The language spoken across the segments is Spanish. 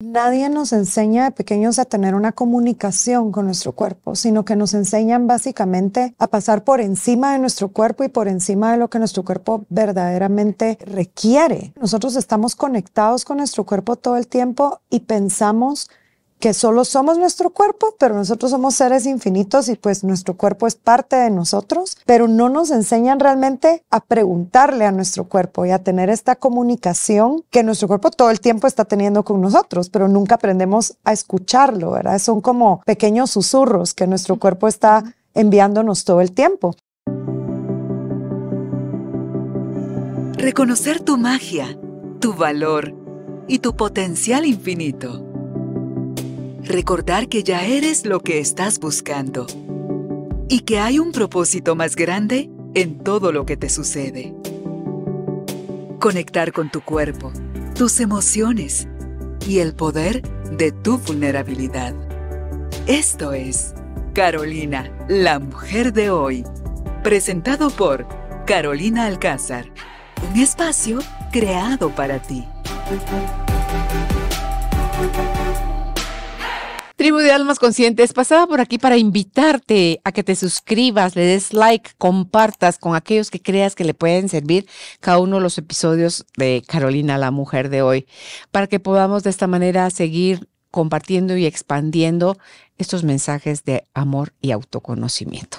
Nadie nos enseña de pequeños a tener una comunicación con nuestro cuerpo, sino que nos enseñan básicamente a pasar por encima de nuestro cuerpo y por encima de lo que nuestro cuerpo verdaderamente requiere. Nosotros estamos conectados con nuestro cuerpo todo el tiempo y pensamos que solo somos nuestro cuerpo, pero nosotros somos seres infinitos y pues nuestro cuerpo es parte de nosotros, pero no nos enseñan realmente a preguntarle a nuestro cuerpo y a tener esta comunicación que nuestro cuerpo todo el tiempo está teniendo con nosotros, pero nunca aprendemos a escucharlo, ¿verdad? Son como pequeños susurros que nuestro cuerpo está enviándonos todo el tiempo. Reconocer tu magia, tu valor y tu potencial infinito recordar que ya eres lo que estás buscando y que hay un propósito más grande en todo lo que te sucede. Conectar con tu cuerpo, tus emociones y el poder de tu vulnerabilidad. Esto es Carolina, la mujer de hoy, presentado por Carolina Alcázar, un espacio creado para ti. Tribu de Almas Conscientes, pasaba por aquí para invitarte a que te suscribas, le des like, compartas con aquellos que creas que le pueden servir cada uno de los episodios de Carolina, la mujer de hoy, para que podamos de esta manera seguir compartiendo y expandiendo estos mensajes de amor y autoconocimiento.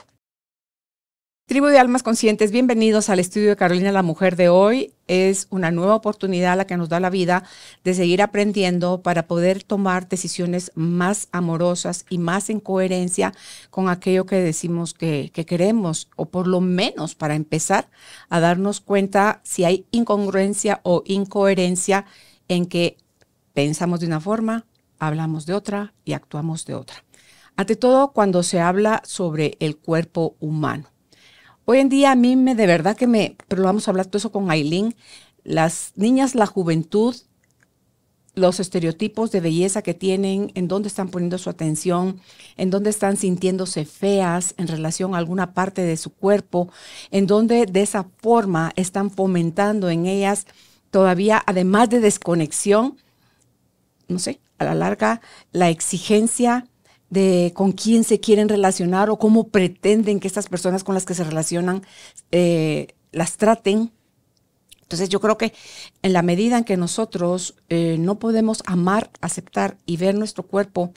Tribu de Almas Conscientes, bienvenidos al estudio de Carolina la Mujer de hoy. Es una nueva oportunidad la que nos da la vida de seguir aprendiendo para poder tomar decisiones más amorosas y más en coherencia con aquello que decimos que, que queremos, o por lo menos para empezar a darnos cuenta si hay incongruencia o incoherencia en que pensamos de una forma, hablamos de otra y actuamos de otra. Ante todo, cuando se habla sobre el cuerpo humano Hoy en día a mí me de verdad que me, pero lo vamos a hablar todo eso con Aileen, las niñas, la juventud, los estereotipos de belleza que tienen, en dónde están poniendo su atención, en dónde están sintiéndose feas en relación a alguna parte de su cuerpo, en dónde de esa forma están fomentando en ellas todavía, además de desconexión, no sé, a la larga, la exigencia de con quién se quieren relacionar o cómo pretenden que estas personas con las que se relacionan eh, las traten. Entonces yo creo que en la medida en que nosotros eh, no podemos amar, aceptar y ver nuestro cuerpo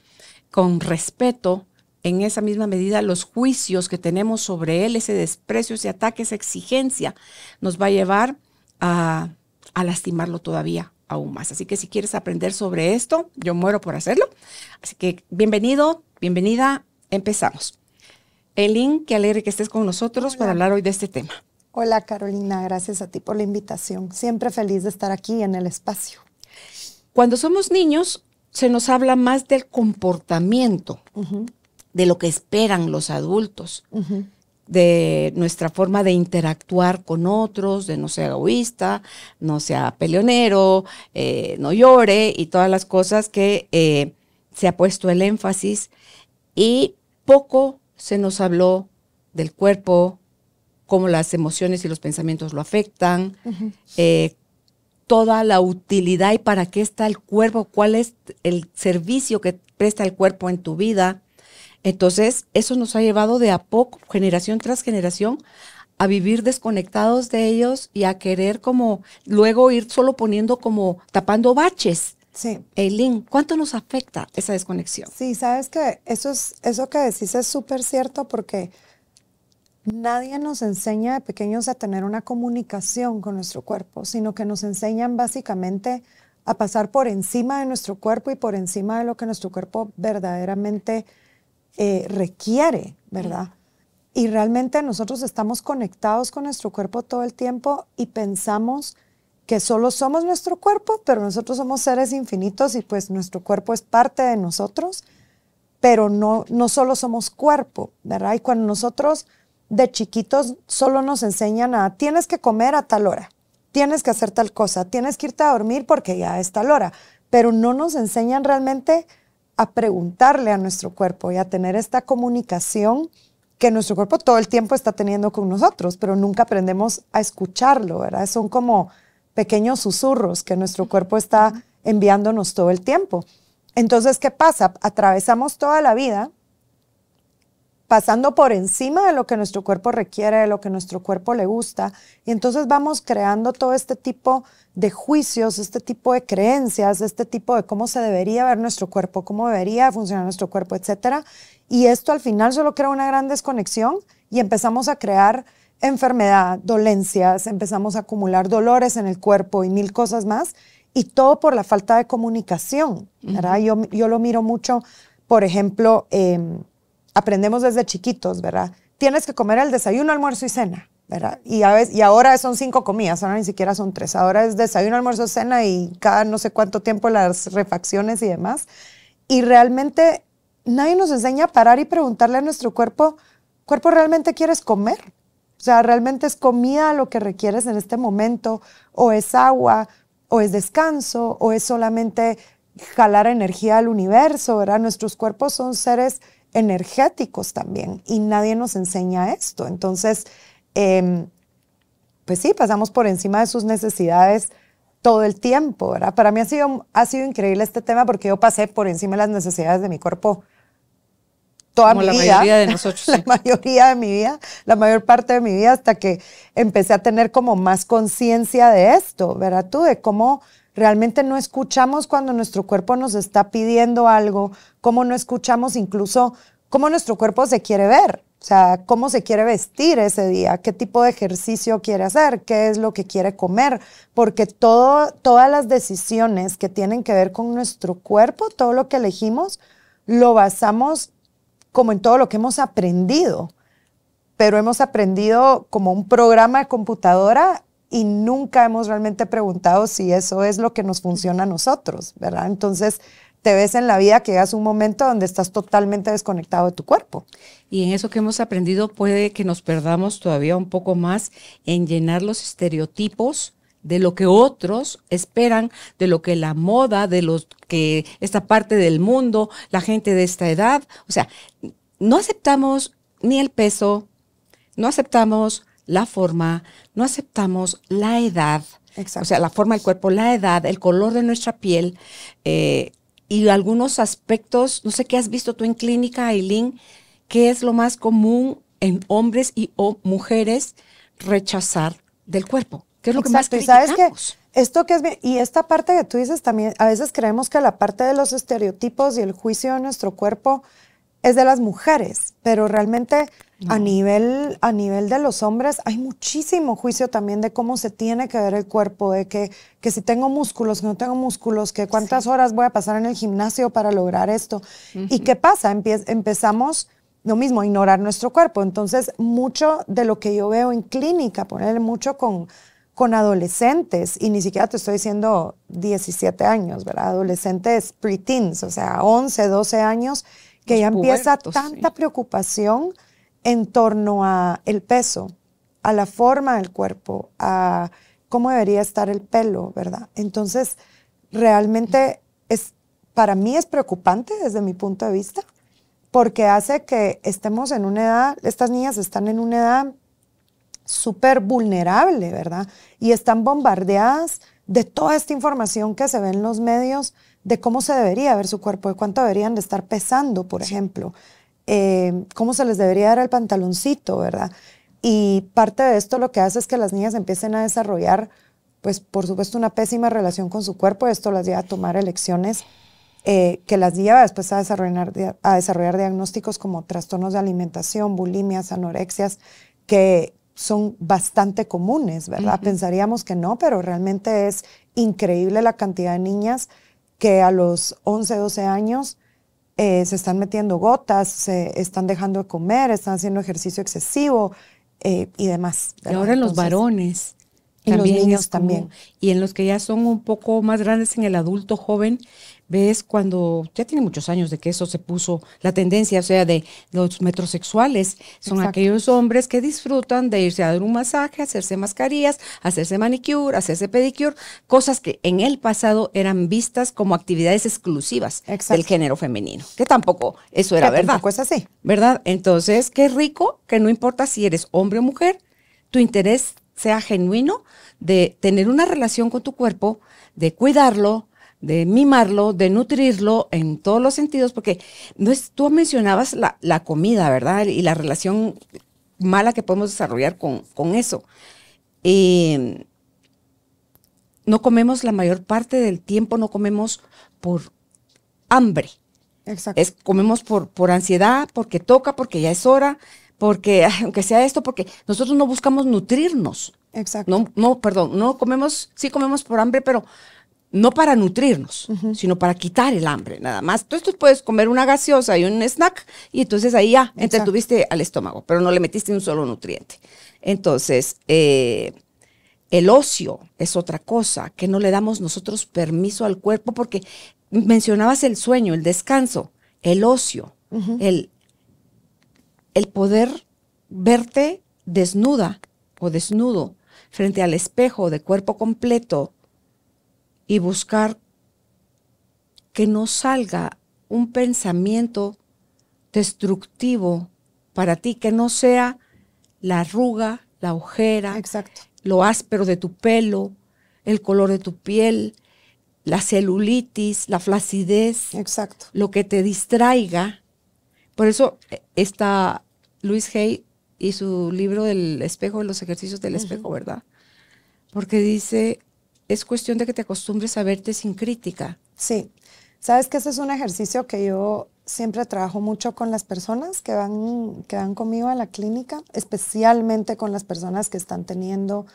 con respeto, en esa misma medida los juicios que tenemos sobre él, ese desprecio, ese ataque, esa exigencia, nos va a llevar a, a lastimarlo todavía aún más. Así que si quieres aprender sobre esto, yo muero por hacerlo. Así que bienvenido, bienvenida, empezamos. Elin, qué alegre que estés con nosotros para hablar hoy de este tema. Hola Carolina, gracias a ti por la invitación. Siempre feliz de estar aquí en el espacio. Cuando somos niños, se nos habla más del comportamiento, de lo que esperan los adultos de nuestra forma de interactuar con otros, de no ser egoísta, no sea peleonero, eh, no llore y todas las cosas que eh, se ha puesto el énfasis y poco se nos habló del cuerpo, cómo las emociones y los pensamientos lo afectan, eh, toda la utilidad y para qué está el cuerpo, cuál es el servicio que presta el cuerpo en tu vida. Entonces, eso nos ha llevado de a poco, generación tras generación, a vivir desconectados de ellos y a querer como luego ir solo poniendo como tapando baches. Sí. Eileen, ¿cuánto nos afecta esa desconexión? Sí, sabes que eso, es, eso que decís es súper cierto porque nadie nos enseña de pequeños a tener una comunicación con nuestro cuerpo, sino que nos enseñan básicamente a pasar por encima de nuestro cuerpo y por encima de lo que nuestro cuerpo verdaderamente eh, requiere, ¿verdad? Y realmente nosotros estamos conectados con nuestro cuerpo todo el tiempo y pensamos que solo somos nuestro cuerpo, pero nosotros somos seres infinitos y pues nuestro cuerpo es parte de nosotros, pero no, no solo somos cuerpo, ¿verdad? Y cuando nosotros de chiquitos solo nos enseñan a tienes que comer a tal hora, tienes que hacer tal cosa, tienes que irte a dormir porque ya es tal hora, pero no nos enseñan realmente a preguntarle a nuestro cuerpo y a tener esta comunicación que nuestro cuerpo todo el tiempo está teniendo con nosotros, pero nunca aprendemos a escucharlo, ¿verdad? Son como pequeños susurros que nuestro cuerpo está enviándonos todo el tiempo. Entonces, ¿qué pasa? Atravesamos toda la vida pasando por encima de lo que nuestro cuerpo requiere, de lo que nuestro cuerpo le gusta. Y entonces vamos creando todo este tipo de juicios, este tipo de creencias, este tipo de cómo se debería ver nuestro cuerpo, cómo debería funcionar nuestro cuerpo, etc. Y esto al final solo crea una gran desconexión y empezamos a crear enfermedad, dolencias, empezamos a acumular dolores en el cuerpo y mil cosas más. Y todo por la falta de comunicación, ¿verdad? yo, lo miro mucho, por ejemplo, em, aprendemos desde chiquitos, ¿verdad? Tienes que comer el desayuno, almuerzo y cena, ¿verdad? Y, a veces, y ahora son cinco comidas, ahora ni siquiera son tres. Ahora es desayuno, almuerzo, cena y cada no sé cuánto tiempo las refacciones y demás. Y realmente nadie nos enseña a parar y preguntarle a nuestro cuerpo, ¿cuerpo realmente quieres comer? O sea, ¿realmente es comida lo que requieres en este momento? ¿O es agua? ¿O es descanso? ¿O es solamente jalar energía al universo? ¿Verdad? Nuestros cuerpos son seres energéticos también y nadie nos enseña esto. Entonces, em, pues sí, pasamos por encima de sus necesidades todo el tiempo, ¿verdad? Para mí ha sido, ha sido increíble este tema porque yo pasé por encima de las necesidades de mi cuerpo toda mi la vida. Mayoría de nosotros. la mayoría de mi vida, la mayor parte de mi vida, hasta que empecé a tener como más conciencia de esto, ¿verdad? Tú, de cómo Realmente no escuchamos cuando nuestro cuerpo nos está pidiendo algo, como no escuchamos incluso cómo nuestro cuerpo se quiere ver, o sea, cómo se quiere vestir ese día, qué tipo de ejercicio quiere hacer, qué es lo que quiere comer, porque todo, todas las decisiones que tienen que ver con nuestro cuerpo, todo lo que elegimos, lo basamos como en todo lo que hemos aprendido, pero hemos aprendido como un programa de computadora y nunca hemos realmente preguntado si eso es lo que nos funciona a nosotros, ¿verdad? Entonces, te ves en la vida que llegas un momento donde estás totalmente desconectado de tu cuerpo. Y en eso que hemos aprendido puede que nos perdamos todavía un poco más en llenar los estereotipos de lo que otros esperan, de lo que la moda, de los que esta parte del mundo, la gente de esta edad, o sea, no aceptamos ni el peso, no aceptamos la forma, no aceptamos la edad, o sea, la forma del cuerpo, la edad, el color de nuestra piel eh, y algunos aspectos, no sé qué has visto tú en clínica, Aileen, qué es lo más común en hombres y o mujeres rechazar del cuerpo. ¿Qué es lo que más criticamos? ¿Sabes que Esto que es y esta parte que tú dices también, a veces creemos que la parte de los estereotipos y el juicio de nuestro cuerpo es de las mujeres, pero realmente a, nivel, a nivel de los hombres hay muchísimo juicio también de cómo se tiene que ver el cuerpo, de que, que si tengo músculos, que no tengo músculos, que cuántas horas voy a pasar en el gimnasio para lograr esto. ¿Y qué pasa? empezamos lo mismo, a ignorar nuestro cuerpo. Entonces, mucho de lo que yo veo en clínica, poner mucho con, con adolescentes, y ni siquiera te estoy diciendo 17 años, ¿verdad? Adolescentes preteens, o sea, 11, 12 años, que ya empieza tanta preocupación en torno a el peso, a la forma del cuerpo, a cómo debería estar el pelo, ¿verdad? Entonces, realmente es para mí es preocupante desde mi punto de vista, porque hace que estemos en una edad, estas niñas están en una edad súper vulnerable, ¿verdad? Y están bombardeadas de toda esta información que se ve en los medios de cómo se debería ver su cuerpo, de cuánto deberían de estar pesando, por ejemplo. Eh, cómo se les debería dar el pantaloncito, ¿verdad? Y parte de esto lo que hace es que las niñas empiecen a desarrollar, pues por supuesto, una pésima relación con su cuerpo. Esto las lleva a tomar elecciones eh, que las lleva después a desarrollar, diagnósticos como trastornos de alimentación, bulimias, anorexias, que son bastante comunes, ¿verdad? Pensaríamos que no, pero realmente es increíble la cantidad de niñas que a los 11, 12 años eh, se están metiendo gotas, se están dejando de comer, están haciendo ejercicio excesivo eh, y demás. Y ahora en los varones. Y los niños también. Y en los que ya son un poco más grandes en el adulto joven, ves cuando ya tiene muchos años de que eso se puso la tendencia, o sea, de los metrosexuales, son aquellos hombres que disfrutan de irse a dar un masaje, hacerse mascarillas, hacerse manicure, hacerse pedicure, cosas que en el pasado eran vistas como actividades exclusivas del género femenino, que tampoco eso era verdad. Tampoco así. ¿Verdad? Entonces, qué rico que no importa si eres hombre o mujer, tu interés sea genuino de tener una relación con tu cuerpo, de cuidarlo, de mimarlo, de nutrirlo en todos los sentidos, porque no es, tú mencionabas la, comida, ¿verdad? Y la relación mala que podemos desarrollar con, eso. Em, no comemos la mayor parte del tiempo, no comemos por hambre. Exacto. Es, comemos por, por ansiedad, porque toca, porque ya es hora, porque aunque sea esto, porque nosotros no buscamos nutrirnos. Exacto. No, no, perdón, no comemos, sí comemos por hambre, pero no para nutrirnos, sino para quitar el hambre, nada más. Entonces tú puedes comer una gaseosa y un snack y entonces ahí ya entretuviste al estómago, pero no le metiste un solo nutriente. Entonces, eh, el ocio es otra cosa que no le damos nosotros permiso al cuerpo porque mencionabas el sueño, el descanso, el ocio, el, el poder verte desnuda o desnudo frente al espejo de cuerpo completo y buscar que no salga un pensamiento destructivo para ti, que no sea la arruga, la ojera, lo áspero de tu pelo, el color de tu piel, la celulitis, la flacidez, Exacto. lo que te distraiga. Por eso eh, está Luis Hay y su libro del espejo, los ejercicios del espejo, ¿verdad? Porque dice es cuestión de que te acostumbres a verte sin crítica. Sí, sabes que ese es un ejercicio que yo siempre trabajo mucho con las personas que van, que van conmigo a la clínica, especialmente con las personas que están teniendo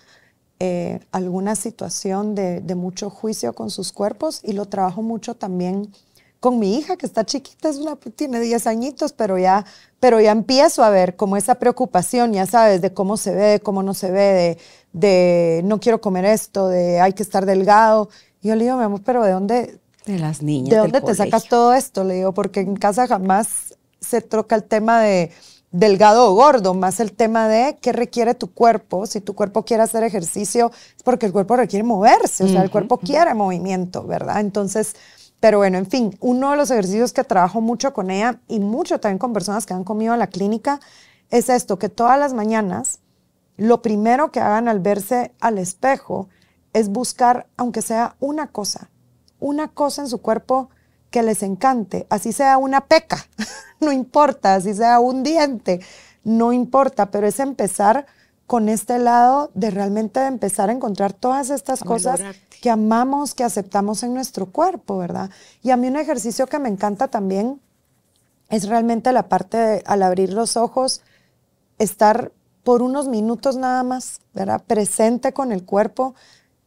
eh, alguna situación de, de, mucho juicio con sus cuerpos y lo trabajo mucho también con mi hija que está chiquita, es una, tiene 10 añitos, pero ya, pero ya empiezo a ver como esa preocupación, ya sabes, de cómo se ve, cómo no se ve, de, no quiero comer esto, de hay que estar delgado. Y yo le digo, mi amor, pero ¿de dónde? De las niñas. ¿De dónde te sacas todo esto? Le digo, porque en casa jamás se troca el tema de delgado o gordo, más el tema de qué requiere tu cuerpo. Si tu cuerpo quiere hacer ejercicio, es porque el cuerpo requiere moverse, o sea, el cuerpo quiere movimiento, ¿verdad? Entonces, pero bueno, en fin, uno de los ejercicios que trabajo mucho con ella y mucho también con personas que han comido a la clínica es esto, que todas las mañanas lo primero que hagan al verse al espejo es buscar, aunque sea una cosa, una cosa en su cuerpo que les encante, así sea una peca, no importa, así sea un diente, no importa, pero es empezar con este lado de realmente empezar a encontrar todas estas cosas que amamos, que aceptamos en nuestro cuerpo, ¿verdad? Y a mí un ejercicio que me encanta también es realmente la parte de, al abrir los ojos, estar por unos minutos nada más, ¿verdad? Presente con el cuerpo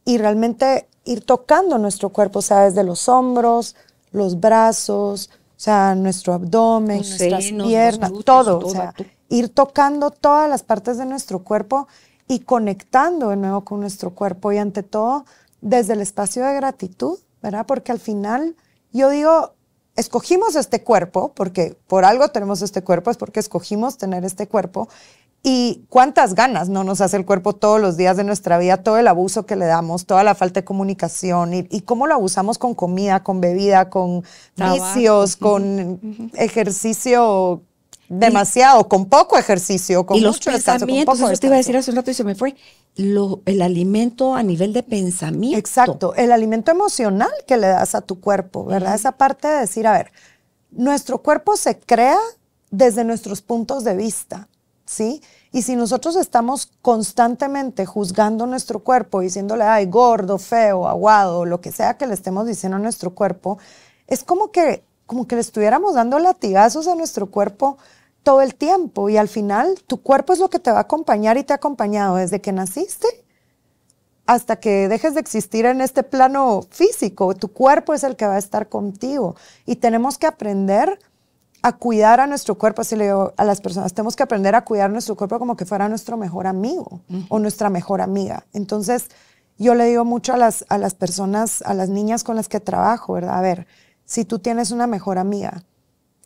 y realmente ir tocando nuestro cuerpo, o sea, desde los hombros, los brazos, o sea, nuestro abdomen, nuestras piernas, todo, todo, o sea, ir tocando todas las partes de nuestro cuerpo y conectando de nuevo con nuestro cuerpo y ante todo desde el espacio de gratitud, ¿verdad? Porque al final yo digo, escogimos este cuerpo, porque por algo tenemos este cuerpo, es porque escogimos tener este cuerpo. Y cuántas ganas no nos hace el cuerpo todos los días de nuestra vida, todo el abuso que le damos, toda la falta de comunicación y, cómo lo abusamos con comida, con bebida, con vicios, con ejercicio demasiado, con poco ejercicio, con y mucho los pensamientos, eso te iba a decir hace un rato y se me fue, lo, el alimento a nivel de pensamiento. Exacto, el alimento emocional que le das a tu cuerpo, ¿verdad? Esa parte de decir, a ver, nuestro cuerpo se crea desde nuestros puntos de vista, ¿sí? Y si nosotros estamos constantemente juzgando nuestro cuerpo, diciéndole, ay, gordo, feo, aguado, lo que sea que le estemos diciendo a nuestro cuerpo, es como que, como que le estuviéramos dando latigazos a nuestro cuerpo todo el tiempo y al final tu cuerpo es lo que te va a acompañar y te ha acompañado desde que naciste hasta que dejes de existir en este plano físico. Tu cuerpo es el que va a estar contigo y tenemos que aprender a cuidar a nuestro cuerpo, así le digo a las personas, tenemos que aprender a cuidar nuestro cuerpo como que fuera nuestro mejor amigo o nuestra mejor amiga. Entonces, yo le digo mucho a las, a las personas, a las niñas con las que trabajo, ¿verdad? A ver, si tú tienes una mejor amiga,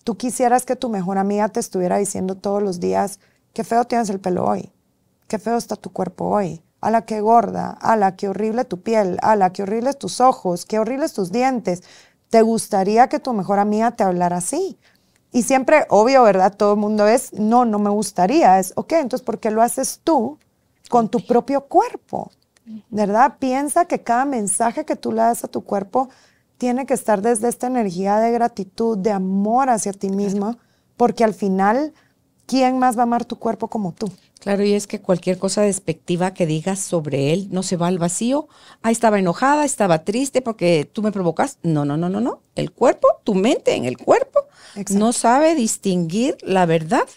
Tú quisieras que tu mejor amiga te estuviera diciendo todos los días, qué feo tienes el pelo hoy, qué feo está tu cuerpo hoy, a la que gorda, a la que horrible tu piel, a la que horribles tus ojos, qué horribles tus dientes. Te gustaría que tu mejor amiga te hablara así. Y siempre, obvio, ¿verdad? Todo el mundo es, no, no me gustaría. Es, ok, entonces, ¿por qué lo haces tú con tu propio cuerpo? ¿Verdad? Piensa que cada mensaje que tú le das a tu cuerpo tiene que estar desde esta energía de gratitud, de amor hacia ti misma, porque al final, ¿quién más va a amar tu cuerpo como tú? Claro, y es que cualquier cosa despectiva que digas sobre él no se va al vacío. Ah, estaba enojada, estaba triste porque tú me provocas. No, no, no, no, no. El cuerpo, tu mente en el cuerpo, no sabe distinguir la verdad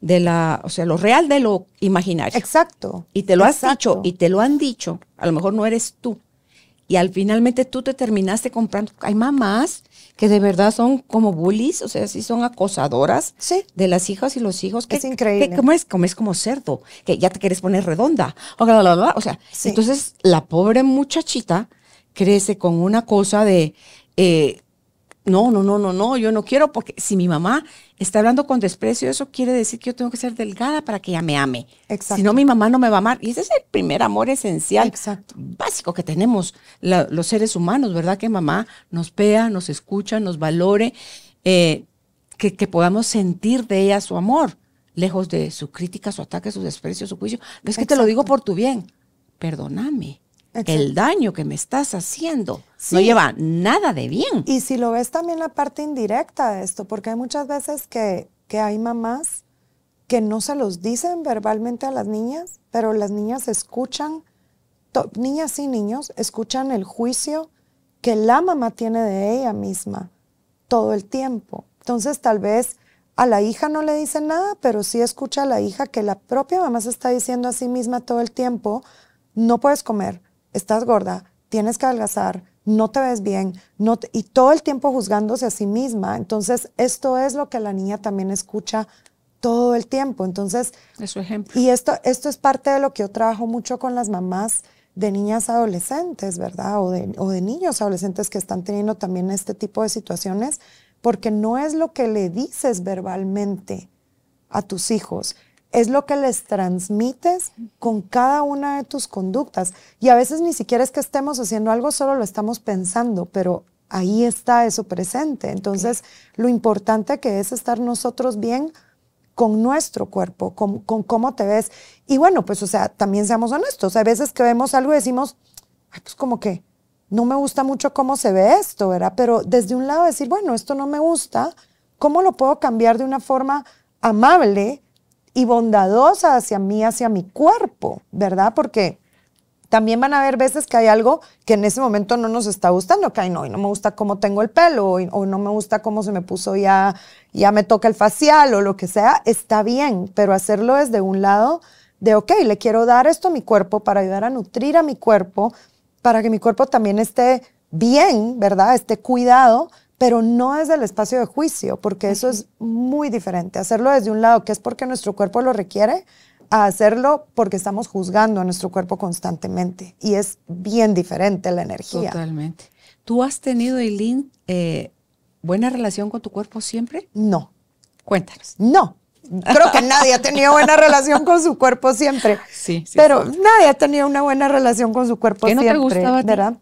de la, o sea, lo real de lo imaginario. Exacto. Y te lo has dicho y te lo han dicho. A lo mejor no eres tú, y al finalmente tú te terminaste comprando. Hay mamás que de verdad son como bullies, o sea, sí son acosadoras de las hijas y los hijos. Que, es increíble. Como es es como cerdo, que ya te quieres poner redonda. O, sea, entonces la pobre muchachita crece con una cosa de eh, no, no, no, no, no, yo no quiero porque si mi mamá está hablando con desprecio, eso quiere decir que yo tengo que ser delgada para que ella me ame. Exacto. Si no, mi mamá no me va a amar. Y ese es el primer amor esencial, básico que tenemos los seres humanos, ¿verdad? Que mamá nos vea, nos escucha, nos valore, eh, que, podamos sentir de ella su amor, lejos de su crítica, su ataque, su desprecio, su juicio. Es que te lo digo por tu bien. Perdóname el daño que me estás haciendo. No lleva nada de bien. Y si lo ves también la parte indirecta de esto, porque hay muchas veces que, hay mamás que no se los dicen verbalmente a las niñas, pero las niñas escuchan, niñas y niños escuchan el juicio que la mamá tiene de ella misma todo el tiempo. Entonces tal vez a la hija no le dicen nada, pero sí escucha a la hija que la propia mamá se está diciendo a sí misma todo el tiempo, no puedes comer, estás gorda, tienes que adelgazar, no te ves bien, no y todo el tiempo juzgándose a sí misma. Entonces, esto es lo que la niña también escucha todo el tiempo. Entonces, es su ejemplo. Y esto, esto es parte de lo que yo trabajo mucho con las mamás de niñas adolescentes, ¿verdad? O o de niños adolescentes que están teniendo también este tipo de situaciones, porque no es lo que le dices verbalmente a tus hijos, es lo que les transmites con cada una de tus conductas. Y a veces ni siquiera es que estemos haciendo algo, solo lo estamos pensando, pero ahí está eso presente. Entonces, lo importante que es estar nosotros bien con nuestro cuerpo, con, cómo te ves. Y bueno, pues, o sea, también seamos honestos. Hay veces que vemos algo y decimos, pues como que no me gusta mucho cómo se ve esto, ¿verdad? Pero desde un lado decir, bueno, esto no me gusta, ¿cómo lo puedo cambiar de una forma amable? y bondadosa hacia mí, hacia mi cuerpo, ¿verdad? Porque también van a haber veces que hay algo que en ese momento no nos está gustando, que no, y no me gusta cómo tengo el pelo, o no me gusta cómo se me puso ya, ya me toca el facial o lo que sea, está bien, pero hacerlo desde un lado de, ok, le quiero dar esto a mi cuerpo para ayudar a nutrir a mi cuerpo, para que mi cuerpo también esté bien, ¿verdad? Esté cuidado, pero no desde el espacio de juicio, porque eso es muy diferente. Hacerlo desde un lado, que es porque nuestro cuerpo lo requiere, a hacerlo porque estamos juzgando a nuestro cuerpo constantemente. Y es bien diferente la energía. Totalmente. ¿Tú has tenido, Eileen, eh, buena relación con tu cuerpo siempre? No. Cuéntanos. No. Creo que nadie ha tenido buena relación con su cuerpo siempre. Sí, sí. Pero nadie ha tenido una buena relación con su cuerpo ¿Qué no siempre. Te gustaba ¿Verdad?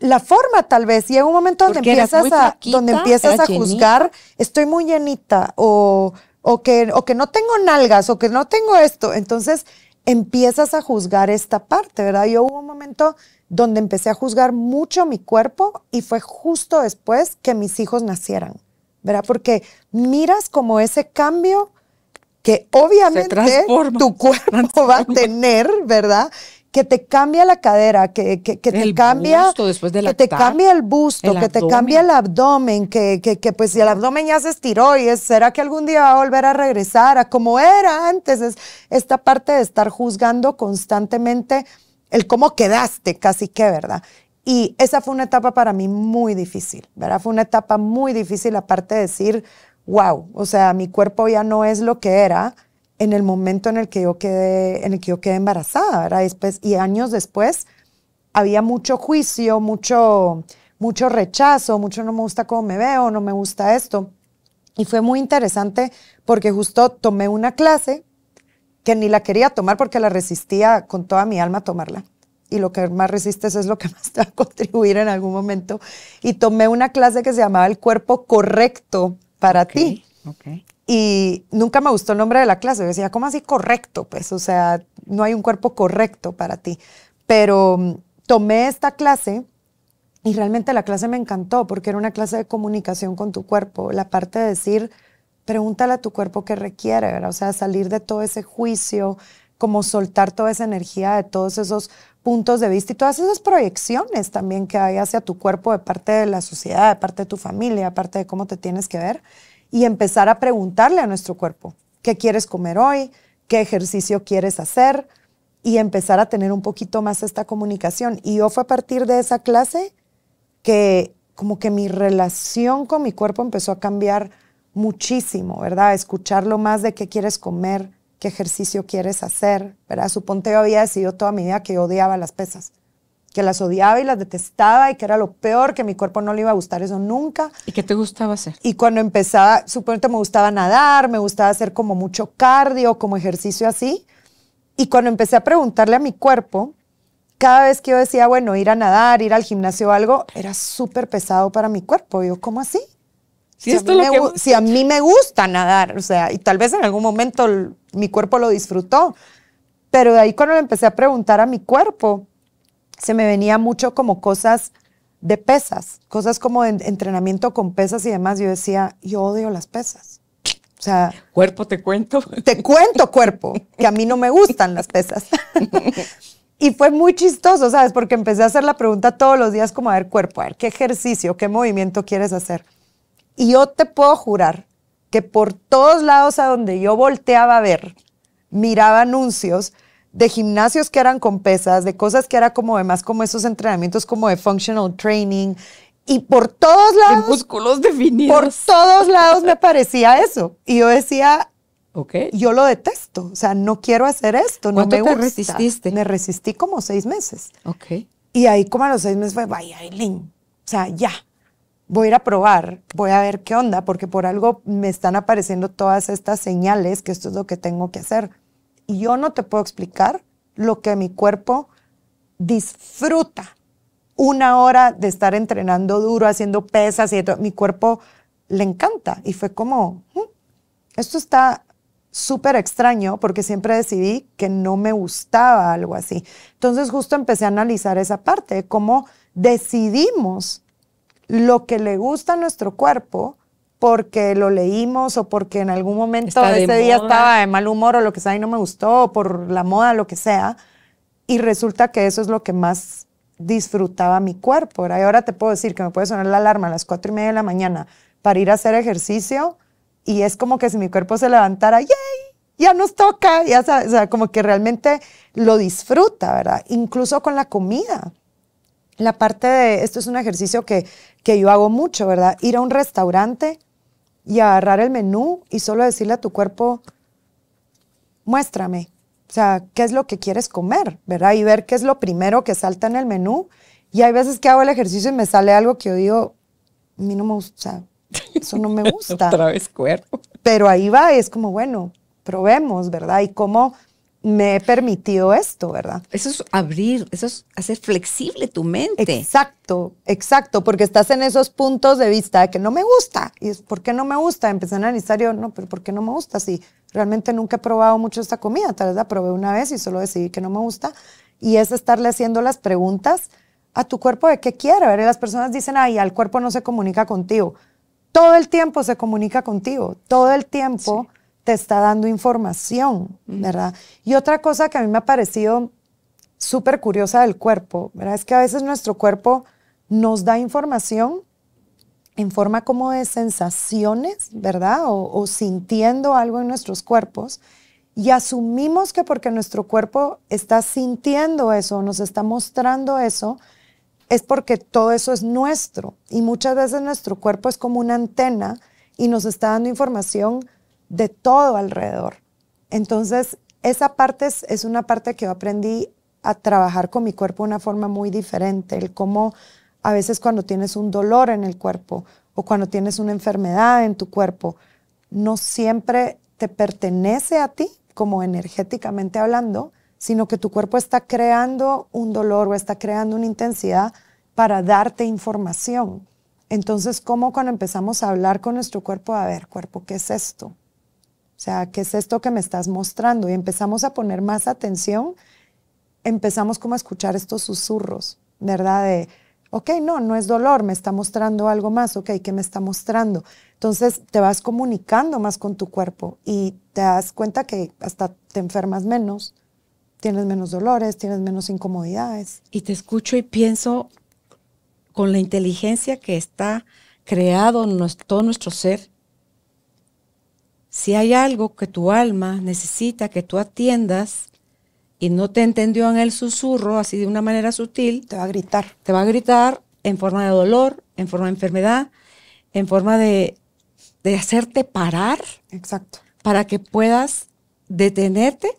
la forma tal vez, y en un momento donde empiezas, a, donde empiezas a juzgar, estoy muy llenita, o, o, que, o que no tengo nalgas, o que no tengo esto. Entonces empiezas a juzgar esta parte, ¿verdad? Yo hubo un momento donde empecé a juzgar mucho mi cuerpo y fue justo después que mis hijos nacieran, ¿verdad? Porque miras como ese cambio que obviamente tu cuerpo va a tener, ¿verdad? que te cambia la cadera, que, que, que te cambia, que te cambia el busto, que te cambia el abdomen, que, pues si el abdomen ya se estiró y es, será que algún día va a volver a regresar a como era antes, es esta parte de estar juzgando constantemente el cómo quedaste, casi que, ¿verdad? Y esa fue una etapa para mí muy difícil, ¿verdad? Fue una etapa muy difícil, aparte de decir, wow, o sea, mi cuerpo ya no es lo que era, en el momento en el que yo quedé, en el que yo quedé embarazada, Después, y años después había mucho juicio, mucho, mucho rechazo, mucho no me gusta cómo me veo, no me gusta esto. Y fue muy interesante porque justo tomé una clase que ni la quería tomar porque la resistía con toda mi alma tomarla. Y lo que más resistes es lo que más te va a contribuir en algún momento. Y tomé una clase que se llamaba El cuerpo correcto para ti. Okay. Y nunca me gustó el nombre de la clase. decía, ¿cómo así correcto? Pues, o sea, no hay un cuerpo correcto para ti. Pero mm, tomé esta clase y realmente la clase me encantó porque era una clase de comunicación con tu cuerpo. La parte de decir, pregúntale a tu cuerpo qué requiere, ¿verdad? O sea, salir de todo ese juicio, como soltar toda esa energía de todos esos puntos de vista y todas esas proyecciones también que hay hacia tu cuerpo de parte de la sociedad, de parte de tu familia, de parte de cómo te tienes que ver y empezar a preguntarle a nuestro cuerpo, ¿qué quieres comer hoy? ¿Qué ejercicio quieres hacer? Y empezar a tener un poquito más esta comunicación. Y yo fue a partir de esa clase que como que mi relación con mi cuerpo empezó a cambiar muchísimo, ¿verdad? Escucharlo más de qué quieres comer, qué ejercicio quieres hacer, ¿verdad? Suponte yo había decidido toda mi vida que yo odiaba las pesas que las odiaba y las detestaba y que era lo peor, que mi cuerpo no le iba a gustar eso nunca. ¿Y qué te gustaba hacer? Y cuando empezaba, supongo que me gustaba nadar, me gustaba hacer como mucho cardio, como ejercicio así. Y cuando empecé a preguntarle a mi cuerpo, cada vez que yo decía, bueno, ir a nadar, ir al gimnasio o algo, era súper pesado para mi cuerpo. Yo, ¿cómo así? Si, a mí me gusta nadar, o sea, y tal vez en algún momento mi cuerpo lo disfrutó, pero de ahí cuando le empecé a preguntar a mi cuerpo, se me venía mucho como cosas de pesas, cosas como entrenamiento con pesas y demás. Yo decía, yo odio las pesas. O sea, cuerpo, te cuento. Te cuento, cuerpo, que a mí no me gustan las pesas. y fue muy chistoso, ¿sabes? Porque empecé a hacer la pregunta todos los días como, a ver, cuerpo, a ver, ¿qué ejercicio, qué movimiento quieres hacer? Y yo te puedo jurar que por todos lados a donde yo volteaba a ver, miraba anuncios de gimnasios que eran con pesas, de cosas que era como demás como esos entrenamientos como de functional training y por todos lados. músculos definidos. Por todos lados me parecía eso. Y yo decía, okay. yo lo detesto. O sea, no quiero hacer esto. no me te resististe? Me resistí como seis meses. Ok. Y ahí, como a los seis meses, fue, vaya, Eileen, O sea, ya. Voy a ir a probar, voy a ver qué onda, porque por algo me están apareciendo todas estas señales que esto es lo que tengo que hacer. Y yo no te puedo explicar lo que mi cuerpo disfruta. Una hora de estar entrenando duro, haciendo pesas y todo. Mi cuerpo le encanta. Y fue como, mm, esto está súper extraño porque siempre decidí que no me gustaba algo así. Entonces justo empecé a analizar esa parte, cómo decidimos lo que le gusta a nuestro cuerpo porque lo leímos o porque en algún momento ese día estaba de mal humor o lo que sea y no me gustó, o por la moda, lo que sea. Y resulta que eso es lo que más disfrutaba mi cuerpo. ahora te puedo decir que me puede sonar la alarma a las cuatro y media de la mañana para ir a hacer ejercicio y es como que si mi cuerpo se levantara, ¡yay! Ya nos toca, ya o sea, como que realmente lo disfruta, ¿verdad? Incluso con la comida la parte de, esto es un ejercicio que, que yo hago mucho, ¿verdad? Ir a un restaurante, y agarrar el menú y solo decirle a tu cuerpo, muéstrame, o sea, qué es lo que quieres comer, ¿verdad? Y ver qué es lo primero que salta en el menú. Y hay veces que hago el ejercicio y me sale algo que yo digo, a mí no me gusta, eso no me gusta. Otra vez cuerpo. Pero ahí va, y es como, bueno, probemos, ¿verdad? Y cómo me he permitido esto, ¿verdad? Eso es abrir, eso es hacer flexible tu mente. Exacto, exacto, porque estás en esos puntos de vista de que no me gusta. ¿Y es, por qué no me gusta? Empecé a analizar yo, no, pero ¿por qué no me gusta? Si realmente nunca he probado mucho esta comida, tal vez la probé una vez y solo decidí que no me gusta. Y es estarle haciendo las preguntas a tu cuerpo de qué quiere. ver Las personas dicen, ay, al cuerpo no se comunica contigo. Todo el tiempo se comunica contigo, todo el tiempo está dando información, ¿verdad? Y otra cosa que a mí me ha parecido súper curiosa del cuerpo, ¿verdad? Es que a veces nuestro cuerpo nos da información en forma como de sensaciones, ¿verdad? O, o, sintiendo algo en nuestros cuerpos. Y asumimos que porque nuestro cuerpo está sintiendo eso, nos está mostrando eso, es porque todo eso es nuestro. Y muchas veces nuestro cuerpo es como una antena y nos está dando información de todo alrededor. Entonces, esa parte es, una parte que yo aprendí a trabajar con mi cuerpo de una forma muy diferente, el cómo a veces cuando tienes un dolor en el cuerpo o cuando tienes una enfermedad en tu cuerpo, no siempre te pertenece a ti, como energéticamente hablando, sino que tu cuerpo está creando un dolor o está creando una intensidad para darte información. Entonces, ¿cómo cuando empezamos a hablar con nuestro cuerpo, a ver, cuerpo, ¿qué es esto? O sea, ¿qué es esto que me estás mostrando? Y empezamos a poner más atención, empezamos como a escuchar estos susurros, ¿verdad? De, ok, no, no es dolor, me está mostrando algo más, ok, ¿qué me está mostrando? Entonces te vas comunicando más con tu cuerpo y te das cuenta que hasta te enfermas menos, tienes menos dolores, tienes menos incomodidades. Y te escucho y pienso con la inteligencia que está creado todo nuestro ser, si hay algo que tu alma necesita que tú atiendas y no te entendió en el susurro, así de una manera sutil, te va a gritar. Te va a gritar en forma de dolor, en forma de enfermedad, en forma de, de hacerte parar. Exacto. Para que puedas detenerte,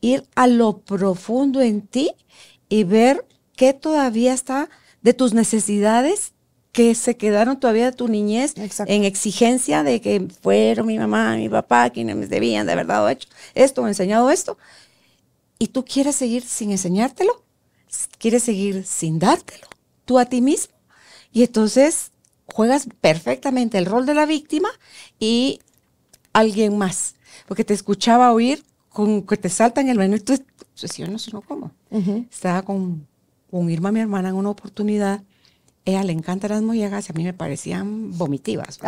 ir a lo profundo en ti y ver qué todavía está de tus necesidades que se quedaron todavía de tu niñez en exigencia de que fueron mi mamá, mi papá, quienes me debían de haber dado hecho esto he enseñado esto. Y tú quieres seguir sin enseñártelo, quieres seguir sin dártelo, tú a ti mismo. Y entonces juegas perfectamente el rol de la víctima y alguien más. Porque te escuchaba oír con que te saltan el menú Entonces, yo no sé cómo. Estaba con, con Irma, mi hermana, en una oportunidad ella le encantan las mollejas y a mí me parecían vomitivas.